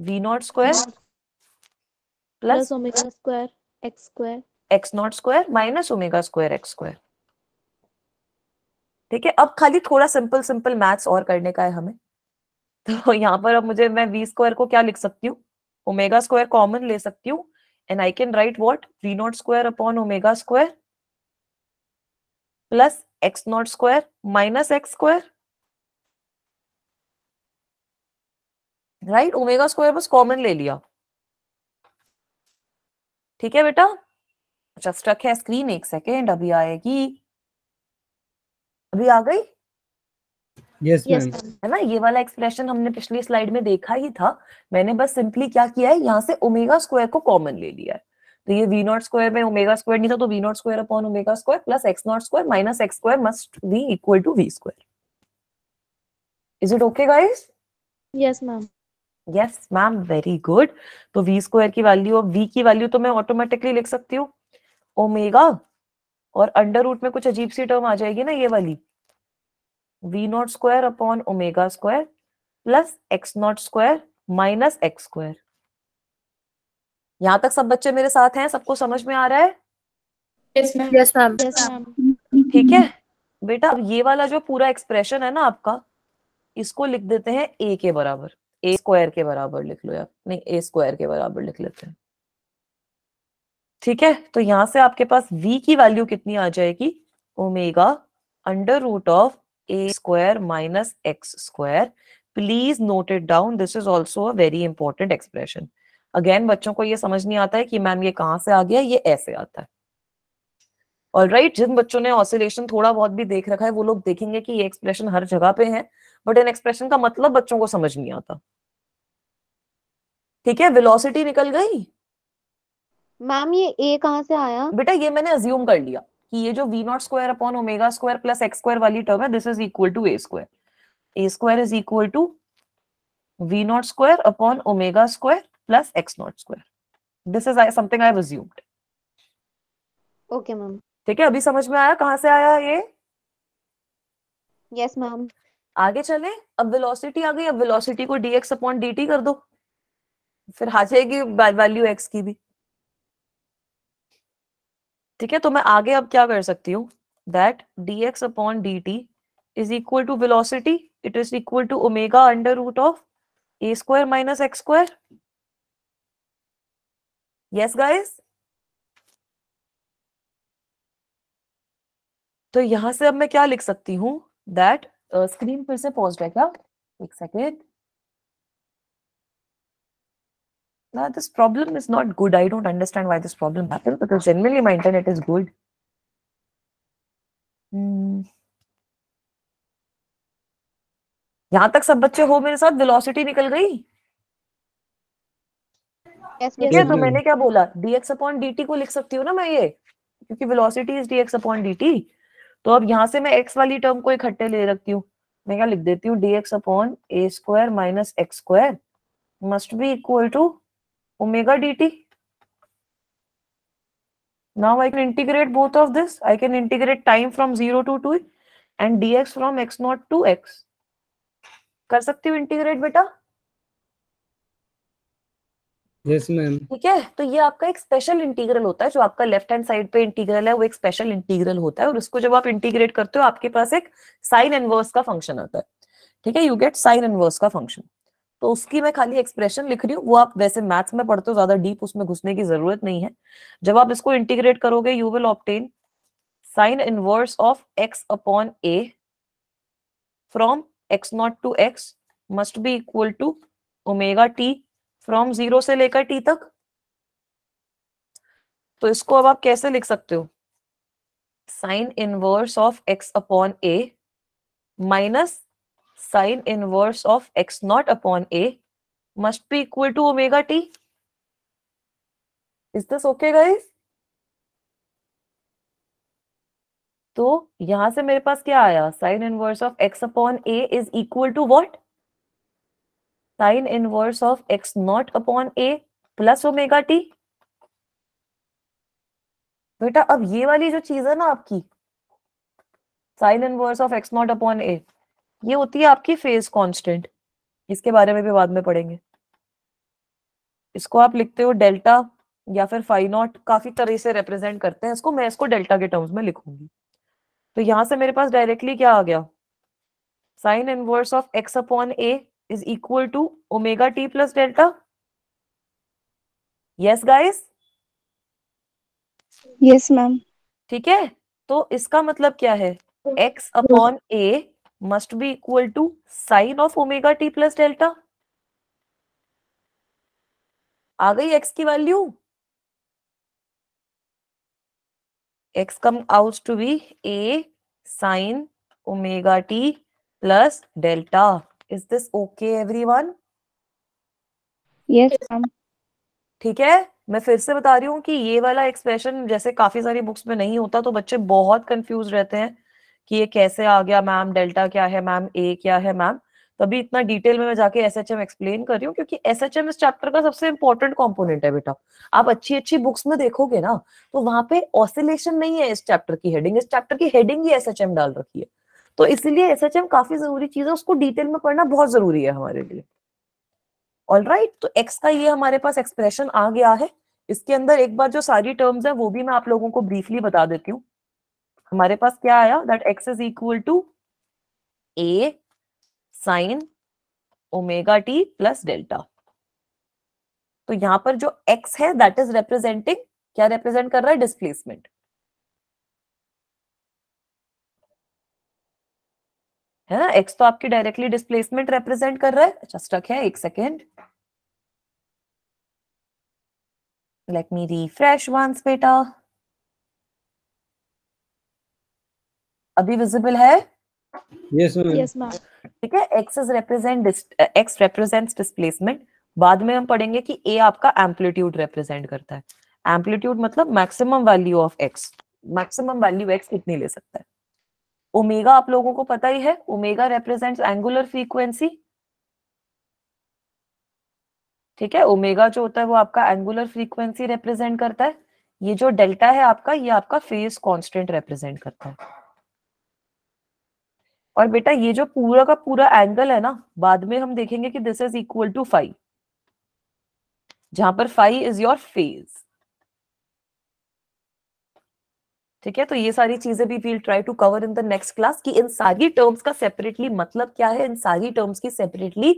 v naught square plus, plus omega square x square x naught square minus omega square x square ठीक है अब खाली थोड़ा simple simple maths और करने का है हमें तो यहाँ पर अब मुझे मैं वी स्क्वायर को क्या लिख सकती हूँ ओमेगा स्क्वायर कॉमन ले सकती हूँ and I can write what v naught square upon omega square plus x naught square minus x square right omega square बस कॉमन ले लिया ठीक है बेटा अच्छा स्ट्रक है स्क्रीन एक सेकेंड अभी आएगी अभी आ गई यस yes, है ना ये वाला एक्सप्रेशन हमने पिछली स्लाइड में देखा ही था मैंने बस सिंपली क्या किया है यहाँ से ओमेगा स्क्वायर को कॉमन ले लिया है तो ये वी नॉट स्क्वायर में ओमेगा स्क्वायर नहीं था तो v naught square upon omega square plus x naught square minus x square must be equal to v square is it okay guys yes ma'am yes ma'am very good तो v square की value और v की value तो मैं automatically लिख सकती हूँ omega और अंडर रूट में कुछ अजीब सी टर्म आ जाएगी ना ये वाली v naught square upon omega square plus x naught square minus x square यहाँ तक सब बच्चे मेरे साथ हैं सबको समझ में आ रहा है yes, Yes, Yes, ठीक है बेटा अब ये वाला जो पूरा एक्सप्रेशन है ना आपका इसको लिख देते हैं ए के बराबर ए स्क्वायर के बराबर लिख लो आप नहीं ए स्क्वायर के बराबर लिख लेते हैं ठीक है तो यहां से आपके पास v की वैल्यू कितनी आ जाएगी omega under root of a square minus x square please note it down this is also a very important expression again बच्चों को ये समझ नहीं आता है कि मैम ये कहां से आ गया ये ऐसे आता है ऑल राइट right, जिन बच्चों ने ऑसिलेशन थोड़ा बहुत भी देख रखा है वो लोग देखेंगे कि ये एक्सप्रेशन हर जगह पे है बट इन एक्सप्रेशन का मतलब बच्चों को समझ नहीं आता ठीक है वेलोसिटी निकल गई मैम ये ए कहाँ से आया बेटा ये मैंने अज्यूम कर लिया कि ये जो v naught square upon omega square plus x square वाली टर्म है this is equal to a square a square is equal to v naught square upon omega square plus x naught square this is I something I have assumed okay ma'am ठीक है अभी समझ में आया कहां से आया ये यस मैम आगे चले अब वेलोसिटी आ गई अब वेलोसिटी को dx अपॉन dt कर दो फिर आ जाएगी वैल्यू x की भी ठीक है तो मैं आगे अब क्या कर सकती हूँ that d x upon D t is equal to velocity it is equal to omega under root of a square minus x square yes guys तो यहां से अब मैं क्या लिख सकती हूँ दैट स्क्रीन uh, फिर से पॉज है क्या एक second now this problem is not good. I don't understand why this problem happened because generally my internet is good. यहाँ तक सब बच्चे हो मेरे साथ वेलोसिटी निकल गई yes, yes, yes. तो मैंने क्या बोला dx upon dt को लिख सकती हूँ ना मैं ये क्योंकि velocity is dx upon dt तो अब यहाँ से मैं x वाली टर्म को इकट्ठे ले रखती हूँ मैं क्या लिख देती हूँ dx upon a square minus x square must be equal to omega d t now I can integrate both of this I can integrate time from zero to two and d x from x naught to x कर सकती हूँ integrate बेटा yes ma'am ठीक है तो ये आपका एक स्पेशल इंटीग्रल होता है जो आपका लेफ्ट हैंड साइड पे इंटीग्रल है वो एक स्पेशल इंटीग्रल होता है और उसको जब आप इंटीग्रेट करते हो आपके पास एक साइन इनवर्स का फंक्शन आता है ठीक है यू गेट साइन इनवर्स का फंक्शन तो उसकी मैं खाली एक्सप्रेशन लिख रही हूँ वो आप वैसे मैथ्स में पढ़ते हो ज्यादा डीप उसमें घुसने की जरूरत नहीं है जब आप इसको इंटीग्रेट करोगे you will obtain sine inverse of x upon a from x naught to x must be equal to omega t from zero से लेकर टी तक तो इसको अब आप कैसे लिख सकते हो sine inverse of x upon a minus sine inverse of x naught upon a must be equal to omega t is this okay guys तो यहां से मेरे पास क्या आया sine inverse of x upon a is equal to what sine inverse of x naught upon a plus omega t बेटा अब ये वाली जो चीज है ना आपकी sine inverse of x naught upon ए ये होती है आपकी फेज कांस्टेंट इसके बारे में भी बाद में पढ़ेंगे इसको आप लिखते हो डेल्टा या फिर फाइव नॉट काफी तरह से रिप्रेजेंट करते हैं इसको मैं इसको डेल्टा के टर्म्स में लिखूंगी तो यहां से मेरे पास डायरेक्टली क्या आ गया sine inverse of x upon a is equal to omega T plus delta yes guys yes ma'am ठीक है तो इसका मतलब क्या है x upon a must be equal to sine of omega t plus delta आ गई एक्स की value x come out to be a sine omega t plus delta is this okay everyone ठीक है मैं फिर से बता रही हूँ कि ये वाला एक्सप्रेशन जैसे काफी सारी बुक्स में नहीं होता तो बच्चे बहुत कंफ्यूज रहते हैं कि ये कैसे आ गया मैम डेल्टा क्या है मैम ए क्या है मैम तो अभी इतना डिटेल में मैं जाके एस एच एम एक्सप्लेन कर रही हूँ क्योंकि एस एच एम इस चैप्टर का सबसे इंपॉर्टेंट कॉम्पोनेंट है बेटा आप अच्छी अच्छी बुक्स में देखोगे ना तो वहां पे ऑसिलेशन नहीं है इस चैप्टर की हेडिंग इस चैप्टर की हेडिंग ही एस एच एम डाल रखी है तो इसलिए एस एच एम काफी जरूरी चीज है उसको डिटेल में पढ़ना बहुत जरूरी है हमारे लिए ऑल राइट right, तो एक्स का ये हमारे पास एक्सप्रेशन आ गया है इसके अंदर एक बार जो सारी टर्म्स है वो भी मैं आप लोगों को ब्रीफली बता देती हूँ हमारे पास क्या आया that x is equal to a sine omega T plus delta तो यहां पर जो x है दैट इज रिप्रेजेंटिंग क्या रिप्रेजेंट कर रहा है डिस्प्लेसमेंट है ना x तो आपकी डायरेक्टली डिस्प्लेसमेंट रिप्रेजेंट कर रहा है अच्छा स्टक है एक second let me refresh once बेटा अभी विजिबल है यस यस ठीक है x is represent x represents displacement बाद में हम पढ़ेंगे कि ए आपका एम्पलीट्यूड रिप्रेजेंट करता है एम्पलीट्यूड मतलब maximum value of x maximum value x कितनी ले सकता है ओमेगा आप लोगों को पता ही है ओमेगा रिप्रेजेंट्स एंगुलर फ्रीक्वेंसी ठीक है ओमेगा जो होता है वो आपका एंगुलर फ्रीक्वेंसी रिप्रेजेंट करता है ये जो डेल्टा है आपका ये आपका फेज कांस्टेंट रिप्रेजेंट करता है और बेटा ये जो पूरा का पूरा एंगल है ना बाद में हम देखेंगे कि this is equal to five जहां पर फाइव इज योर फेज ठीक है तो ये सारी चीजें भी we'll try to cover in the next class कि इन सारी टर्म्स का सेपरेटली मतलब क्या है इन सारी टर्म्स की सेपरेटली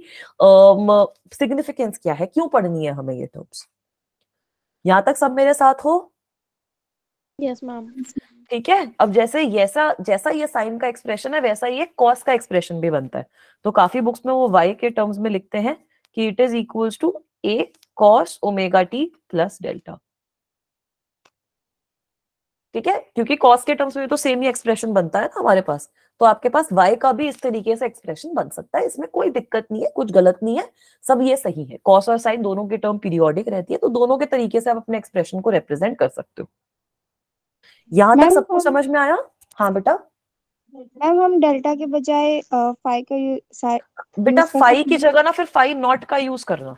सिग्निफिकेंस uh, क्या है क्यों पढ़नी है हमें ये टर्म्स यहां तक सब मेरे साथ हो यस yes, मैम ठीक है अब जैसे जैसा जैसा ये साइन का एक्सप्रेशन है वैसा ये कॉस का एक्सप्रेशन भी बनता है तो काफी बुक्स में वो वाई के टर्म्स में लिखते हैं कि it is equal to A cos omega T plus delta ठीक है क्योंकि कॉस के टर्म्स में तो सेम ही एक्सप्रेशन बनता है ना हमारे पास तो आपके पास वाई का भी इस तरीके से एक्सप्रेशन बन सकता है इसमें कोई दिक्कत नहीं है कुछ गलत नहीं है सब ये सही है कॉस और साइन दोनों के टर्म पीरियोडिक रहती है तो दोनों के तरीके से आप अपने एक्सप्रेशन को रिप्रेजेंट कर सकते हो यहाँ तक सबको समझ में आया हाँ बेटा मैम हम डेल्टा के बजाय फाइव का बेटा फाइव की जगह ना फिर फाइव नॉट का यूज करना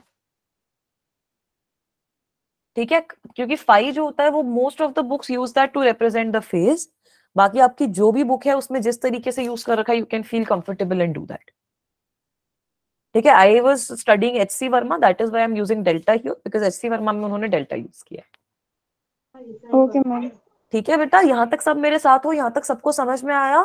ठीक है क्योंकि फाइव जो होता है वो most of the books use that to represent the phase बाकी आपकी जो भी बुक है उसमें जिस तरीके से यूज कर रखा है you can feel comfortable and do that ठीक है I was studying H C Verma that is why I'm using delta here because H C Verma में उन्होंने डेल्टा यूज किया है ओके मैम ठीक है बेटा यहाँ तक सब मेरे साथ हो यहाँ तक सबको समझ में आया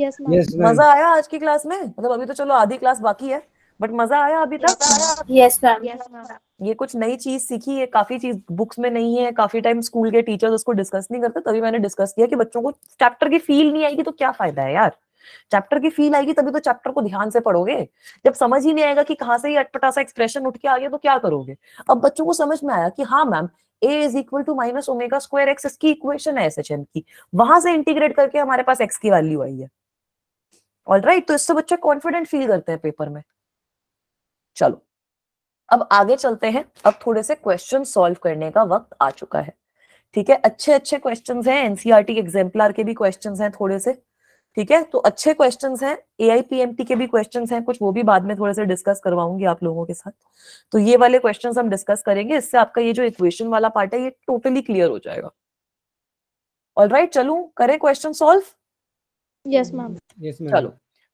yes, yes, मजा आया आज की क्लास में मतलब अभी तो चलो आधी क्लास बाकी है बट मजा आया अभी तक yes, ये कुछ नई चीज सीखी है काफी चीज बुक्स में नहीं है काफी टाइम स्कूल के टीचर्स उसको डिस्कस नहीं करते तभी मैंने डिस्कस किया कि बच्चों को चैप्टर की फील नहीं आएगी तो क्या फायदा है यार चैप्टर की फील आएगी तभी तो चैप्टर को ध्यान से पढ़ोगे जब समझ ही नहीं आएगा कि कहां से ये अटपटा सा एक्सप्रेशन उठ के आ गया तो क्या करोगे अब बच्चों को समझ में आया कि हाँ ma'am a is equal to minus omega square x इसकी इक्वेशन है एस की वहां से इंटीग्रेट करके हमारे पास एक्स की वैल्यू आई है ऑल right, तो इससे बच्चे कॉन्फिडेंट फील करते हैं पेपर में चलो अब आगे चलते हैं अब थोड़े से क्वेश्चन सॉल्व करने का वक्त आ चुका है ठीक है अच्छे अच्छे क्वेश्चंस हैं एनसीआरटी एग्जाम्पलर e के भी क्वेश्चंस हैं थोड़े से ठीक है तो अच्छे क्वेश्चंस हैं ए आई के भी क्वेश्चंस हैं कुछ वो भी बाद में थोड़े से डिस्कस करवाऊंगी आप लोगों के साथ तो ये वाले क्वेश्चंस हम डिस्कस करेंगे इससे आपका ये जो इक्वेशन वाला पार्ट है ये टोटली क्लियर हो जाएगा ऑल राइट right, चलू करें क्वेश्चन सॉल्व यस मैम चलो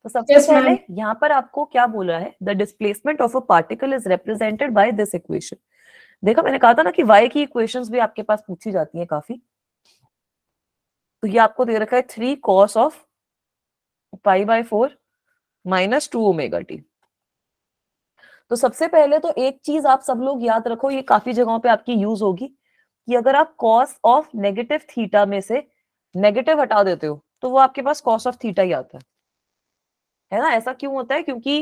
तो सबसे yes, पहले यहाँ पर आपको क्या बोल रहा है the displacement of a particle is represented by this equation देखा मैंने कहा था ना कि वाई की इक्वेशन भी आपके पास पूछी जाती है काफी तो ये आपको दे रखा है three cos of pi by four minus two omega t तो सबसे पहले तो एक चीज आप सब लोग याद रखो ये काफी जगहों पे आपकी यूज होगी कि अगर आप कॉस ऑफ नेगेटिव थीटा में से नेगेटिव हटा देते हो तो वो आपके पास कॉस ऑफ थीटा ही आता है है ना ऐसा क्यों होता है क्योंकि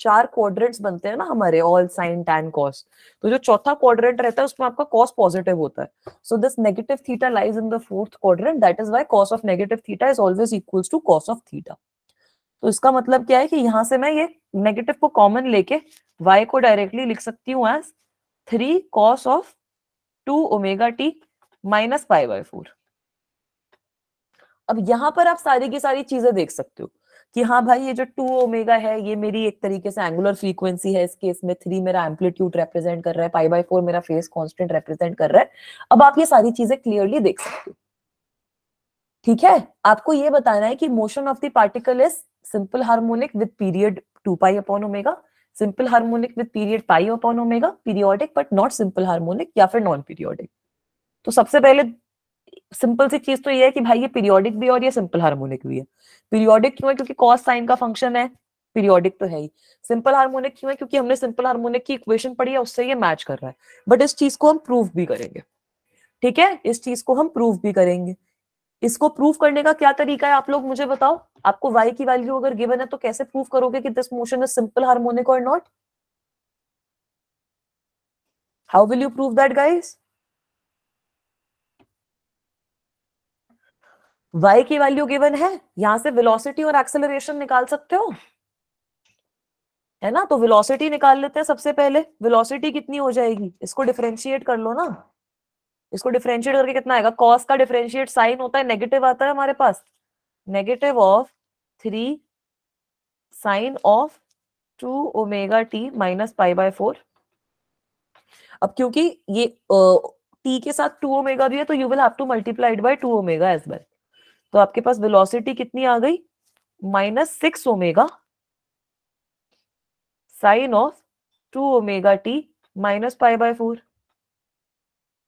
चार क्वाड्रेंट्स बनते हैं ना हमारे ऑल साइन टैन कॉस तो जो चौथा क्वाड्रेंट रहता है उसमें आपका कॉस पॉजिटिव होता है so this negative theta lies in the fourth quadrant that is why cos of negative theta is always equals to cos of theta तो इसका मतलब क्या है कि यहां से मैं ये नेगेटिव को कॉमन लेके वाई को डायरेक्टली लिख सकती हूँ as three cos of two omega t minus five by four अब यहां पर आप सारी की सारी चीजें देख सकते हो कि हाँ भाई ये जो टू ओमेगा है ये मेरी एक तरीके से एंगुलर फ्रीक्वेंसी है इस केस में थ्री मेरा एम्पलीट्यूड रिप्रेजेंट कर रहा है पाई बाय फोर मेरा फेस कॉन्स्टेंट रिप्रेजेंट कर रहा है अब आप ये सारी चीजें क्लियरली देख सकते हो ठीक है आपको ये बताना है कि motion of the particle is simple harmonic with period two pi upon omega simple harmonic with period pi upon omega periodic but not simple harmonic या फिर नॉन पीरियोडिक तो सबसे पहले सिंपल सी चीज तो ये है कि भाई ये पीरियोडिक भी और ये सिंपल हार्मोनिक भी है पीरियोडिक क्यों है क्योंकि कॉस साइन का फंक्शन है पीरियोडिक तो है ही सिंपल हार्मोनिक क्यों है क्योंकि हमने सिंपल हार्मोनिक की इक्वेशन पढ़ी है उससे ये मैच कर रहा है बट इस चीज को हम प्रूव भी करेंगे ठीक है इस चीज को हम प्रूव भी करेंगे इसको प्रूव करने का क्या तरीका है आप लोग मुझे बताओ आपको वाई की वैल्यू अगर गिवन है तो कैसे प्रूव करोगे कि this motion is simple harmonic और not how will you prove that guys y की वैल्यू गिवन है यहां से वेलोसिटी और एक्सेलरेशन निकाल सकते हो है ना तो वेलोसिटी निकाल लेते हैं सबसे पहले वेलोसिटी कितनी हो जाएगी इसको डिफ्रेंशिएट कर लो ना इसको डिफ्रेंशिएट करके कितना आएगा कॉस का डिफ्रेंशिएट साइन होता है नेगेटिव आता है हमारे पास negative of three sine of two omega t minus pi by four अब क्योंकि ये टी के साथ टू ओमेगा भी है तो you will have to multiplied by two omega as well तो आपके पास वेलोसिटी कितनी आ गई minus six omega sine of two omega t minus pi by four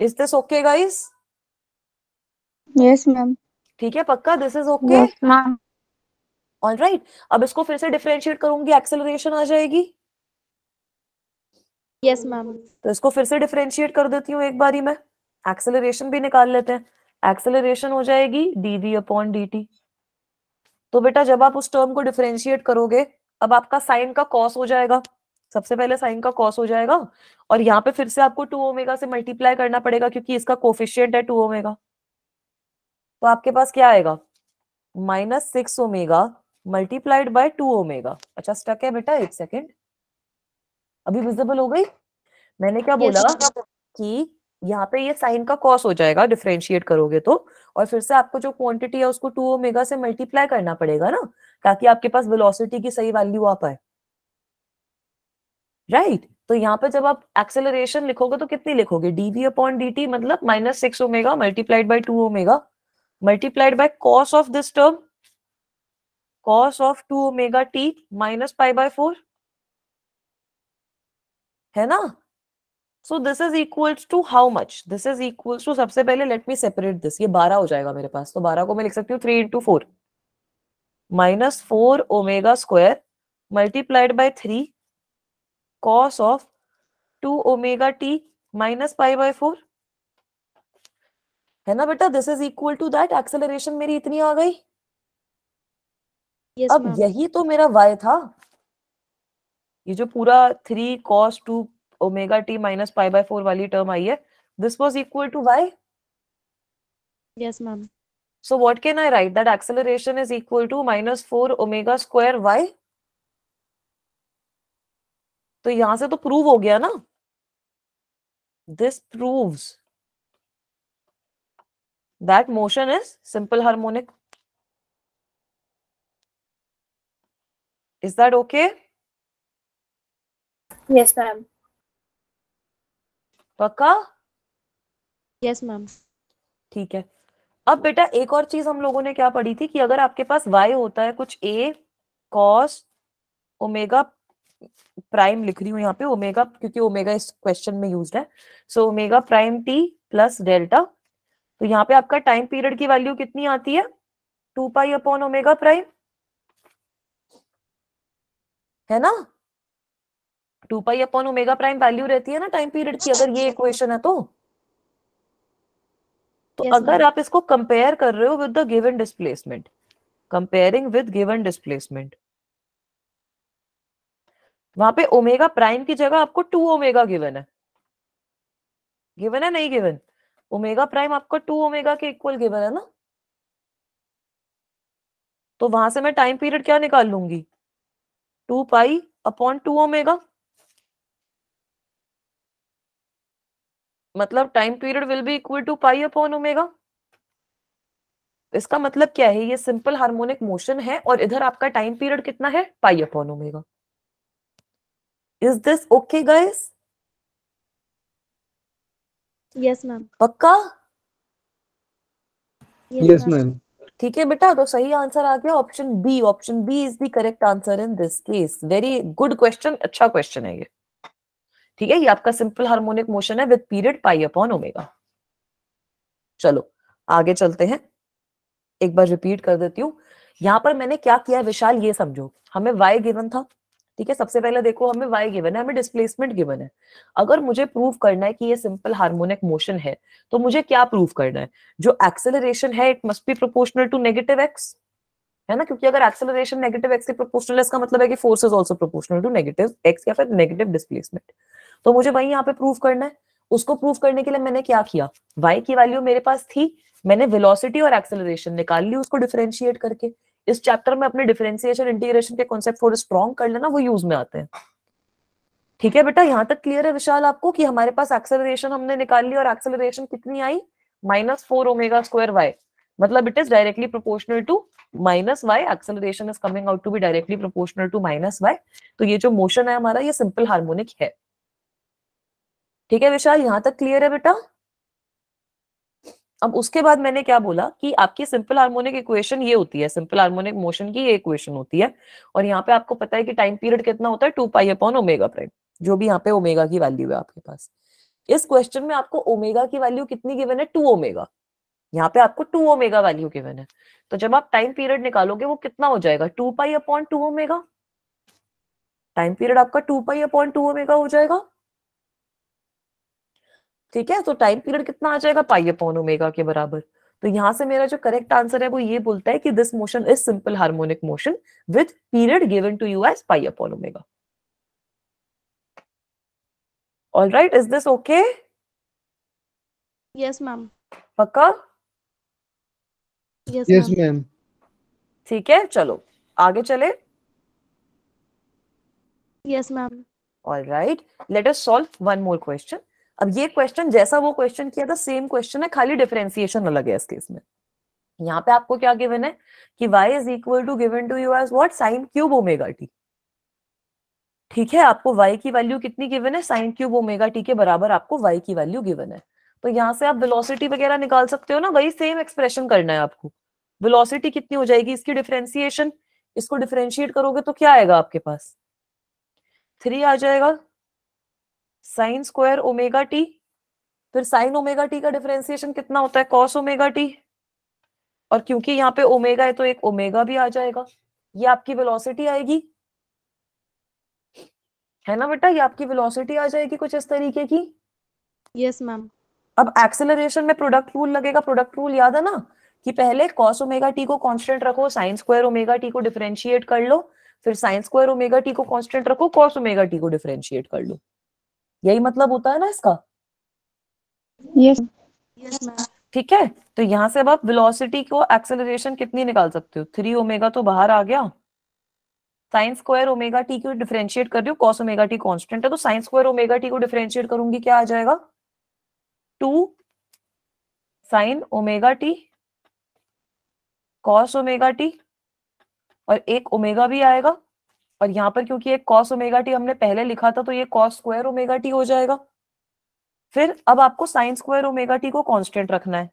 is this okay guys yes ma'am ठीक है पक्का this is okay all right अब इसको फिर से डिफरेंशिएट करूंगी एक्सेलरेशन आ जाएगी यस yes, मैम तो इसको फिर से डिफरेंशिएट कर देती हूँ एक बारी मैं एक्सेलरेशन भी निकाल लेते हैं एक्सेलरेशन हो जाएगी dv अपॉन dt तो बेटा जब आप उस टर्म को डिफ्रेंशिएट करोगे अब आपका साइन का कॉस हो जाएगा सबसे पहले साइन का कॉस हो जाएगा और यहाँ पे फिर से आपको टू ओमेगा से मल्टीप्लाई करना पड़ेगा क्योंकि इसका कोफिशियंट है टू ओमेगा तो आपके पास क्या आएगा minus six omega multiplied by two omega अच्छा स्टक है बेटा एक सेकेंड अभी विजिबल हो गई मैंने क्या बोला कि यहाँ पे ये साइन का कॉस हो जाएगा डिफ्रेंशिएट करोगे तो और फिर से आपको जो क्वांटिटी है उसको टू ओमेगा से मल्टीप्लाई करना पड़ेगा ना ताकि आपके पास वेलोसिटी की सही वैल्यू आ पाए राइट right? तो यहाँ पे जब आप एक्सेलरेशन लिखोगे तो कितनी लिखोगे डीवी अपॉन डी मतलब minus six omega multiplied by two omega multiplied by cos of this term cos of two omega t minus pi by four है ना so this is equals to how much this is equals to सबसे पहले let me separate this ये बारह हो जाएगा मेरे पास तो बारह को मैं लिख सकती हूँ three into four minus four omega square multiplied by three cos of two omega t minus pi by four है ना बेटा this is equal to that acceleration मेरी इतनी आ गई yes, अब यही तो मेरा वाई था ये जो पूरा three cos two omega t minus pi by four वाली टर्म आई है this was equal to y yes ma'am So what can I write? That acceleration is equal to minus four omega square y तो यहां से तो prove हो गया ना this prove that motion is simple harmonic is that okay yes ma'am पक्का yes ma'am ठीक है अब बेटा एक और चीज हम लोगों ने क्या पढ़ी थी कि अगर आपके पास वाई होता है कुछ ए कॉस ओमेगा प्राइम लिख रही हूँ यहाँ पे ओमेगा क्योंकि ओमेगा इस क्वेश्चन में यूज है so omega prime t plus delta तो यहाँ पे आपका टाइम पीरियड की वैल्यू कितनी आती है two pi upon omega prime है ना two pi upon omega prime value रहती है ना टाइम पीरियड की अगर ये इक्वेशन है तो तो yes, अगर आप इसको कंपेयर कर रहे हो with the given displacement comparing with given displacement वहां पे ओमेगा प्राइम की जगह आपको टू ओमेगा गिवन है गिवन है नहीं गिवन ओमेगा प्राइम आपको टू ओमेगा के इक्वल गिवन है ना तो वहां से मैं टाइम पीरियड क्या निकाल लूंगी two pi upon two omega मतलब time period will be equal to pi upon omega इसका मतलब क्या है ये सिंपल हार्मोनिक मोशन है और इधर आपका टाइम पीरियड कितना है pi upon omega is this okay guys yes ma'am पक्का यस मैम ठीक है बेटा तो सही आंसर आ गया option B option B is the correct answer in this case very good question अच्छा क्वेश्चन है ये ठीक है ये आपका सिंपल हार्मोनिक मोशन है with period pi upon omega चलो आगे चलते हैं एक बार रिपीट कर देती हूँ यहाँ पर मैंने क्या किया विशाल ये समझो हमें वाई गिवन था ठीक है सबसे पहले देखो हमें y गिवन है हमें डिस्प्लेसमेंट गिवन है अगर मुझे प्रूव करना है कि ये सिंपल हार्मोनिक मोशन है तो मुझे क्या प्रूव करना है जो एक्सेलरेशन है it must be proportional to negative x है ना क्योंकि अगर एक्सेलरेशन नेगेटिव एक्स के प्रोपोर्शनल है इसका मतलब है कि force is also proportional to negative x या फिर नेगेटिव डिस्प्लेसमेंट तो मुझे वही यहाँ पे प्रूफ करना है उसको प्रूफ करने के लिए मैंने क्या किया वाई की वैल्यू मेरे पास थी मैंने वेलोसिटी और एक्सेलरेशन निकाल ली उसको डिफरेंशिएट करके इस चैप्टर में अपने डिफरेंशिएशन इंटीग्रेशन के कॉन्सेप्ट थोड़े स्ट्रॉन्ग कर लेना वो यूज में आते हैं ठीक है बेटा यहाँ तक क्लियर है विशाल आपको कि हमारे पास एक्सेलरेशन हमने निकाल ली और एक्सेलरेशन कितनी आई minus four omega square y मतलब it is directly proportional to minus y acceleration is coming out to be directly proportional to minus y तो ये जो मोशन है हमारा ये सिंपल हार्मोनिक है ठीक है विशाल यहां तक क्लियर है बेटा अब उसके बाद मैंने क्या बोला कि आपकी सिंपल हार्मोनिक इक्वेशन ये होती है सिंपल हार्मोनिक मोशन की ये इक्वेशन होती है और यहाँ पे आपको पता है कि टाइम पीरियड कितना होता है two pi upon omega prime जो भी यहाँ पे ओमेगा की वैल्यू है आपके पास इस क्वेश्चन में आपको ओमेगा की वैल्यू कितनी गिवन है टू ओमेगा यहाँ पे आपको टू ओमेगा वैल्यू गिवन है तो जब आप टाइम पीरियड निकालोगे वो कितना हो जाएगा two pi upon two omega time period आपका two pi upon two omega हो जाएगा ठीक है तो टाइम पीरियड कितना आ जाएगा पाई अपॉन ओमेगा के बराबर तो यहाँ से मेरा जो करेक्ट आंसर है वो ये बोलता है कि this motion is simple harmonic motion with period given to you as pi upon omega all right is this okay yes ma'am पक्का यस मैम ठीक है चलो आगे चले yes ma'am all right let us solve one more question अब ये question जैसा वो क्वेश्चन किया था सेम क्वेश्चन है खाली डिफरेंसिएशन अलग है इस केस में यहाँ पे आपको क्या गिवन है कि y is equal to given to you as what sine cube omega t ठीक है आपको y की वैल्यू कितनी गिवन है साइन क्यूब ओमेगा टी के बराबर आपको y की वैल्यू गिवन है तो यहाँ से आप वेलोसिटी वगैरह निकाल सकते हो ना वही सेम एक्सप्रेशन करना है आपको वेलोसिटी कितनी हो जाएगी इसकी डिफरेंसिएशन इसको डिफरेंशिएट करोगे तो क्या आएगा आपके पास थ्री आ जाएगा साइन स्क्वायर ओमेगा टी फिर साइन ओमेगा टी का डिफ्रेंसिएशन कितना होता है कॉस ओमेगा टी और क्योंकि यहाँ पे ओमेगा है तो एक ओमेगा भी आ जाएगा ये आपकी वेलोसिटी आएगी है ना बेटा ये आपकी वेलोसिटी आ जाएगी कुछ इस तरीके की यस yes, मैम अब एक्सेलरेशन में प्रोडक्ट रूल लगेगा प्रोडक्ट रूल याद है ना कि पहले कॉस ओमेगा टी को कांस्टेंट रखो साइन स्क्वायर ओमेगा टी को डिफरेंशिएट कर लो फिर साइन स्क्वायर ओमेगा टी को कांस्टेंट रखो कॉस ओमेगा टी को डिफरेंशिएट कर लो यही मतलब होता है ना इसका यस yes. ठीक है तो यहां से अब आप वेलोसिटी को एक्सेलरेशन कितनी निकाल सकते हो थ्री ओमेगा तो बाहर आ गया साइन स्क्वायर ओमेगा टी को डिफरेंशिएट कर रही हूँ कॉस ओमेगा टी कांस्टेंट है तो साइन स्क्वायर ओमेगा टी को डिफरेंशिएट करूंगी क्या आ जाएगा two sine omega t cos omega t और एक ओमेगा भी आएगा और यहाँ पर क्योंकि एक कॉस ओमेगा टी हमने पहले लिखा था तो ये कॉस स्क्वायर ओमेगा टी हो जाएगा फिर अब आपको साइन स्क्वायर ओमेगा टी को कांस्टेंट रखना है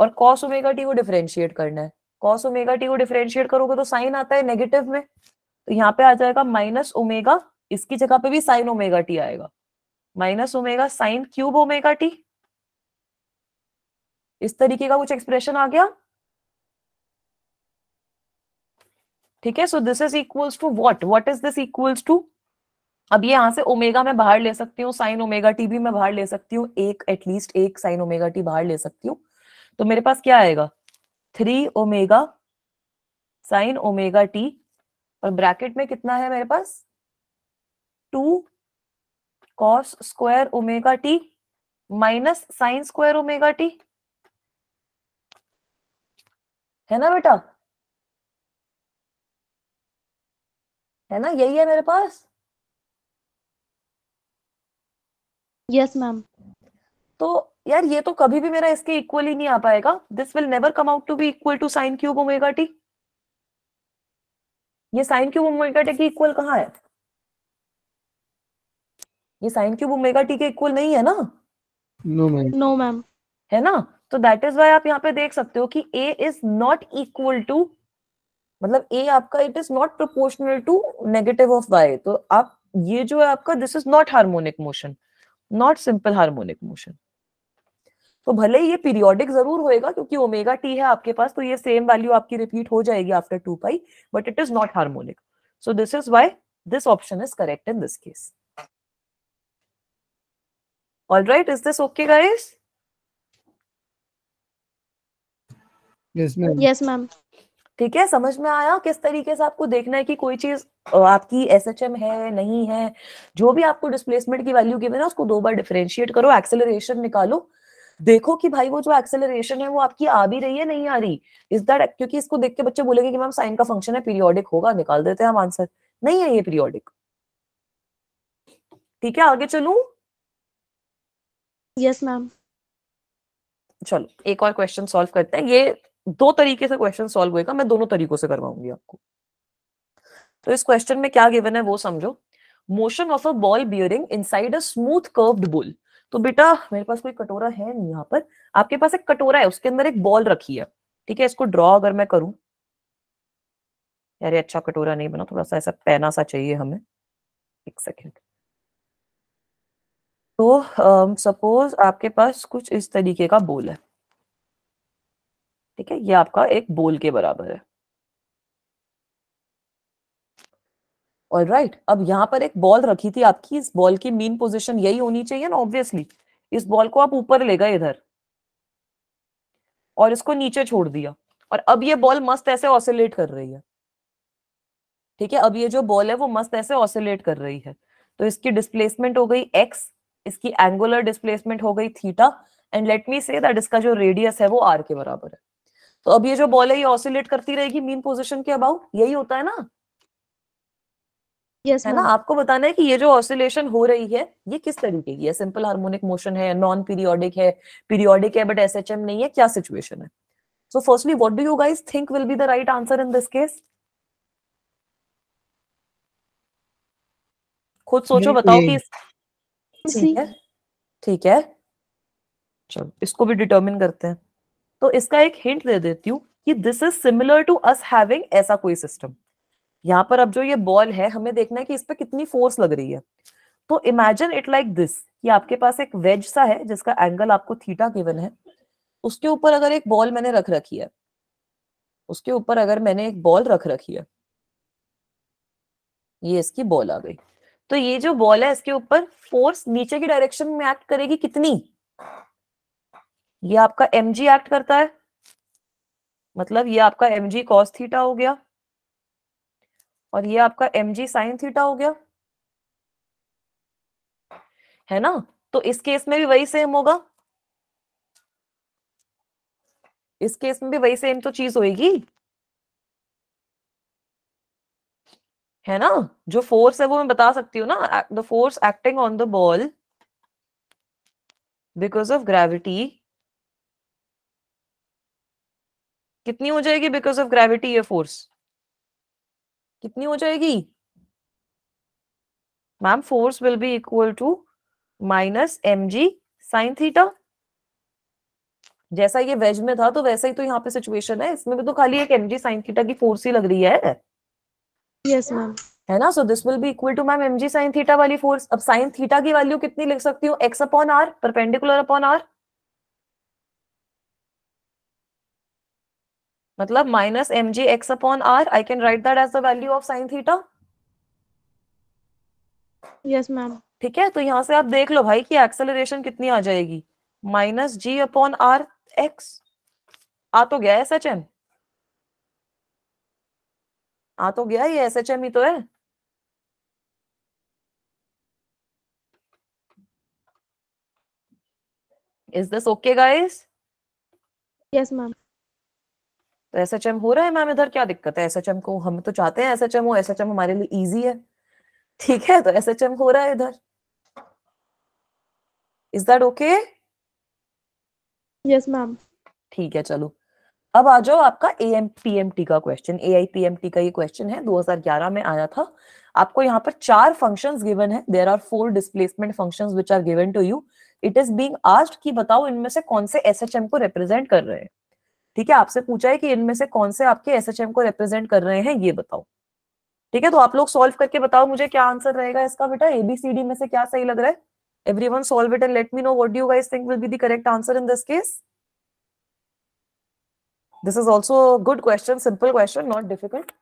और कॉस ओमेगा टी को डिफरेंशिएट करना है कॉस ओमेगा टी को डिफरेंशिएट करोगे तो साइन आता है नेगेटिव में तो यहाँ पे आ जाएगा माइनस ओमेगा इसकी जगह पे भी साइन ओमेगा टी आएगा minus omega sine cube omega t इस तरीके का कुछ एक्सप्रेशन आ गया ठीक है so this is equals to what what is this equals to अब ये यहां से ओमेगा मैं बाहर ले सकती हूँ साइन ओमेगा टी भी मैं बाहर ले सकती हूँ एक एटलीस्ट एक साइन ओमेगा टी बाहर ले सकती हूँ तो मेरे पास क्या आएगा three omega sine omega t और ब्रैकेट में कितना है मेरे पास two cos square omega t minus sine square omega t है ना बेटा है ना यही है मेरे पास यस मैम तो यार ये तो कभी भी मेरा इसके इक्वल ही नहीं आ पाएगा this will never come out to be equal to sine cube omega t ये साइन क्यूब ओमेगा टी के इक्वल कहाँ है ये साइन क्यूब ओमेगा टी के इक्वल नहीं है ना नो मैम नो मैम है ना तो दैट इज वाई आप यहाँ पे देख सकते हो कि a is not equal to मतलब ए आपका it is not proportional to negative of y तो आप ये जो है आपका this is not harmonic motion not simple harmonic motion तो भले ही ये पीरियोडिक जरूर होएगा क्योंकि ओमेगा टी है आपके पास तो ये सेम वैल्यू आपकी रिपीट हो जाएगी after two pi but it is not harmonic so this is why this option is correct in this case all right is this okay guys yes ma'am yes ma'am ठीक है समझ में आया किस तरीके से आपको देखना है कि कोई चीज आपकी एस एच एम है नहीं है जो भी आपको डिस्प्लेसमेंट की वैल्यू गिवन है उसको दो बार डिफ्रेंशिएट करो एक्सेलरेशन निकालो देखो कि भाई वो जो एक्सेलरेशन है वो आपकी आ भी रही है नहीं आ रही इस दर क्योंकि इसको देख के बच्चे बोलेंगे कि मैम साइन का फंक्शन है पीरियोडिक होगा निकाल देते हैं हम आंसर नहीं है ये पीरियोडिक ठीक है आगे चलू यस मैम चलो एक और क्वेश्चन सॉल्व करते हैं ये दो तरीके से क्वेश्चन सॉल्व होगा मैं दोनों तरीकों से करवाऊंगी आपको तो इस क्वेश्चन में क्या गिवन है वो समझो motion of a ball bearing side a smooth curved bowl तो बेटा मेरे पास कोई कटोरा है नहीं यहाँ पर आपके पास एक कटोरा है उसके अंदर एक बॉल रखी है ठीक है इसको ड्रॉ अगर मैं करूं यार अच्छा कटोरा नहीं बना थोड़ा सा ऐसा पैना सा चाहिए हमें एक सेकेंड तो सपोज um, आपके पास कुछ इस तरीके का बोल है ठीक है ये आपका एक बोल के बराबर है ऑल राइट right. अब यहाँ पर एक बॉल रखी थी आपकी इस बॉल की मीन पोजिशन यही होनी चाहिए ना ऑब्वियसली इस बॉल को आप ऊपर ले गए इधर और इसको नीचे छोड़ दिया और अब ये बॉल मस्त ऐसे ऑसिलेट कर रही है ठीक है अब ये जो बॉल है वो मस्त ऐसे ऑसिलेट कर रही है तो इसकी डिस्प्लेसमेंट हो गई एक्स इसकी एंगुलर डिस्प्लेसमेंट हो गई theta and let me say that इसका जो रेडियस है वो आर के बराबर है तो अब ये जो बॉल है ये ऑसिलेट करती रहेगी मीन पोजिशन के अबाउट यही होता है ना yes, है ना आपको बताना है कि ये जो ऑसिलेशन हो रही है ये किस तरीके की है सिंपल हार्मोनिक मोशन है नॉन पीरियोडिक है पीरियोडिक है बट एस एच एम नहीं है क्या सिचुएशन है so firstly what do you guys think will be the right answer in this case खुद सोचो बताओ कि ठीक है ठीक है चलो इसको भी डिटर्मिन करते हैं तो इसका एक हिंट दे देती हूँ कि this is similar to us having ऐसा कोई सिस्टम यहाँ पर अब जो ये बॉल है हमें देखना है कि इस पर कितनी फोर्स लग रही है तो इमेजिन इट लाइक दिस कि आपके पास एक वेज सा है जिसका एंगल आपको थीटा गिवन है उसके ऊपर अगर एक बॉल मैंने रख रखी है उसके ऊपर अगर मैंने एक बॉल रख रखी है ये इसकी बॉल आ गई तो ये जो बॉल है इसके ऊपर फोर्स नीचे की डायरेक्शन में एक्ट करेगी कितनी ये आपका एम जी एक्ट करता है मतलब ये आपका एम जी कॉस थीटा हो गया और ये आपका एम जी साइन थीटा हो गया है ना तो इस केस में भी वही सेम होगा इस केस में भी वही सेम तो चीज होगी है ना जो फोर्स है वो मैं बता सकती हूँ ना the force acting on the ball because of gravity कितनी हो जाएगी बिकॉज ऑफ ग्रेविटी ये फोर्स कितनी हो जाएगी ma'am force will be equal to minus m g sine theta जैसा ये वेज में था तो वैसा ही तो यहाँ पे सिचुएशन है इसमें भी तो खाली एक एम जी साइन थीटा की फोर्स ही लग रही है yes, है ना so this will be equal to ma'am m g sine theta वाली फोर्स अब साइन थीटा की वैल्यू कितनी लिख सकती हूँ x upon r perpendicular upon r मतलब minus m g x upon r I can write that as the value of sine theta yes ma'am ठीक है तो यहाँ से आप देख लो भाई कि एक्सेलरेशन कितनी आ जाएगी minus g upon r x आ तो गया है एस एच आ तो गया ये एस एच एम ही तो है is this okay guys yes ma'am तो एस एच एम हो रहा है मैम इधर क्या दिक्कत है एस एच एम को हम तो चाहते हैं एस एच एम हो एस एच एम हमारे लिए ईजी है ठीक है तो एस एच एम हो रहा है इधर is that okay yes ma'am ठीक है चलो अब आ जाओ आपका A M P M T का question A I P M T का ये क्वेश्चन है 2011 में आया था आपको यहाँ पर चार फंक्शंस गिवन है there are four displacement functions which are given to you it is being asked कि बताओ इनमें से कौन से एस एच एम को रिप्रेजेंट कर रहे हैं ठीक है आपसे पूछा है कि इनमें से कौन से आपके एस को रिप्रेजेंट कर रहे हैं ये बताओ ठीक है तो आप लोग सॉल्व करके बताओ मुझे क्या आंसर रहेगा इसका बेटा एबीसीडी में से क्या सही लग रहा है everyone solve it and let me know what you guys think will be the correct answer in this case this is also a good question simple question not difficult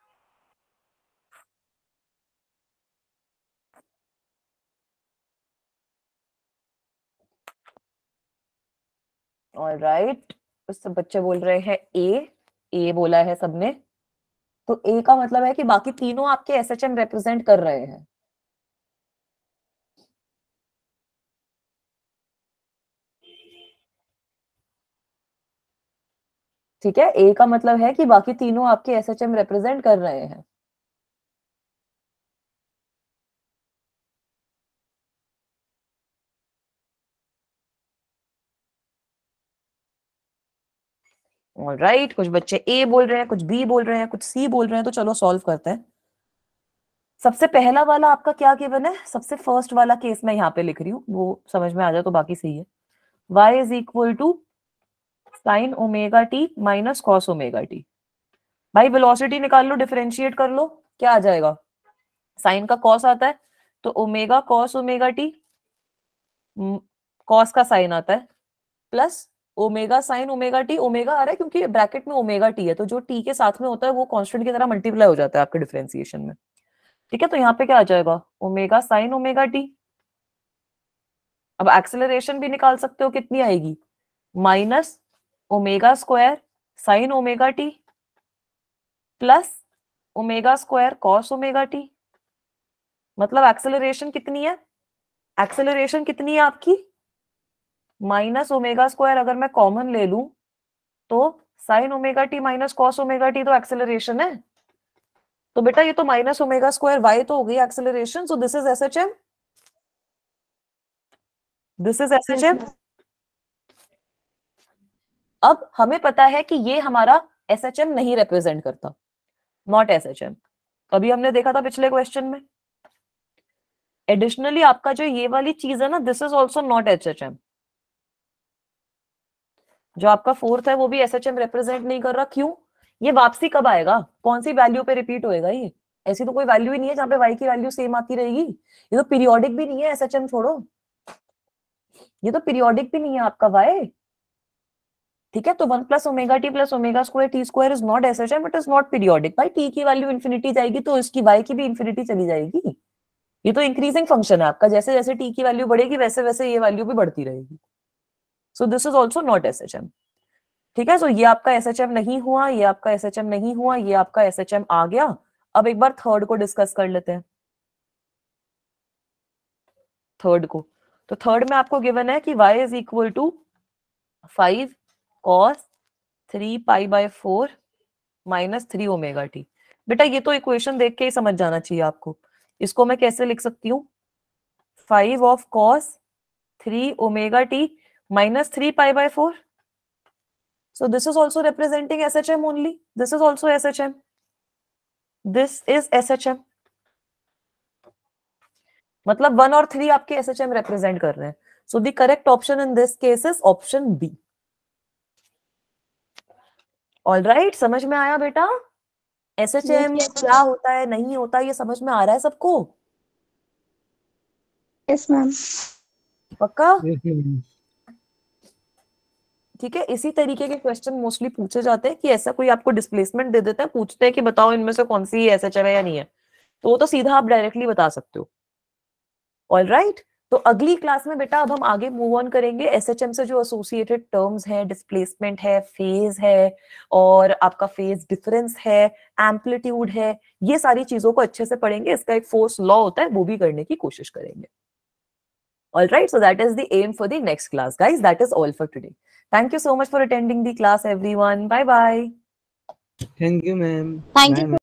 all right सब बच्चे बोल रहे हैं ए ए बोला है सबने तो ए का मतलब है कि बाकी तीनों आपके एस एच एम रिप्रेजेंट कर रहे हैं ठीक है ए का मतलब है कि बाकी तीनों आपके एस एच एम रिप्रेजेंट कर रहे हैं ऑल राइट right, कुछ बच्चे ए बोल रहे हैं कुछ बी बोल रहे हैं कुछ सी बोल रहे हैं तो चलो सॉल्व करते हैं सबसे पहला वाला आपका क्या गिवन है सबसे फर्स्ट वाला केस मैं यहाँ पे लिख रही हूँ वो समझ में आ जाए तो बाकी सही है y is equal to sine omega t minus cos omega t भाई वेलोसिटी निकाल लो डिफरेंशिएट कर लो क्या आ जाएगा साइन का कॉस आता है तो omega cos omega t cos का साइन आता है plus omega sine omega t omega आ रहा है क्योंकि ब्रैकेट में ओमेगा टी है तो जो टी के साथ में होता है वो कॉन्स्टेंट की तरह मल्टीप्लाई हो जाता है आपके डिफ्रेंसिएशन में ठीक है तो यहाँ पे क्या आ जाएगा ओमेगा साइन ओमेगा टी अब एक्सेलरेशन भी निकाल सकते हो कितनी आएगी minus omega square sine omega T plus omega square cos omega t मतलब एक्सेलरेशन कितनी है एक्सेलरेशन कितनी है आपकी माइनस ओमेगा स्क्वायर अगर मैं कॉमन ले लू तो sine omega t minus cos omega t तो एक्सेलरेशन है तो बेटा ये तो माइनस ओमेगा स्क्वायर वाई तो हो गई acceleration so this is S H M this is S H M अब हमें पता है कि ये हमारा एस एच एम नहीं रिप्रेजेंट करता नॉट एस एच एम अभी हमने देखा था पिछले क्वेश्चन में एडिशनली आपका जो ये वाली चीज है ना this is also not H H M जो आपका फोर्थ है वो भी एस एच एम रिप्रेजेंट नहीं कर रहा क्यों ये वापसी कब आएगा कौन सी वैल्यू पे रिपीट होएगा ये ऐसी तो कोई वैल्यू ही नहीं है जहाँ पे वाई की वैल्यू सेम आती रहेगी ये तो पीरियोडिक भी नहीं है एस छोड़ो ये तो पीरियोडिक भी नहीं है आपका वाई ठीक है तो one plus omega T plus omega square t square is not S H M but is not periodic भाई टी की वैल्यू इन्फिनिटी जाएगी तो इसकी वाई की भी इन्फिनिटी चली जाएगी ये तो इंक्रीजिंग फंक्शन है आपका जैसे जैसे टी की वैल्यू बढ़ेगी वैसे वैसे ये वैल्यू भी बढ़ती रहेगी so this is also not S H M ठीक है सो so ये आपका एस एच एम नहीं हुआ ये आपका एस एच एम नहीं हुआ ये आपका एस एच एम आ गया अब एक बार थर्ड को डिस्कस कर लेते हैं थर्ड को तो थर्ड में आपको गिवन है कि y is equal to five cos three pi by four minus three omega t बेटा ये तो इक्वेशन देख के ही समझ जाना चाहिए आपको इसको मैं कैसे लिख सकती हूँ five of cos three omega t minus 3 pi by 4. So this is also representing SHM only. This is also SHM. This is SHM. मतलब वन और थ्री आपके एस एच एम रिप्रेजेंट कर रहे हैं so the correct option in this case is option B all right समझ में आया बेटा एस एच एम क्या होता है नहीं होता ये समझ में आ रहा है सबको यस मैम पक्का yes, ठीक है इसी तरीके के क्वेश्चन मोस्टली पूछे जाते हैं कि ऐसा कोई आपको डिस्प्लेसमेंट दे देता है पूछते हैं कि बताओ इनमें से कौन सी एस एच है या नहीं है तो वो तो सीधा आप डायरेक्टली बता सकते हो ऑल राइट right? तो अगली क्लास में बेटा अब हम आगे मूव ऑन करेंगे एस एच एम से जो एसोसिएटेड टर्म्स है डिस्प्लेसमेंट है फेज है और आपका फेज डिफरेंस है एम्पलीट्यूड है ये सारी चीजों को अच्छे से पढ़ेंगे इसका एक फोर्स लॉ होता है वो भी करने की कोशिश करेंगे all right so that is the aim for the next class guys that is all for today Thank you so much for attending the class, everyone. Bye bye. Thank you, ma'am. Thank bye, you.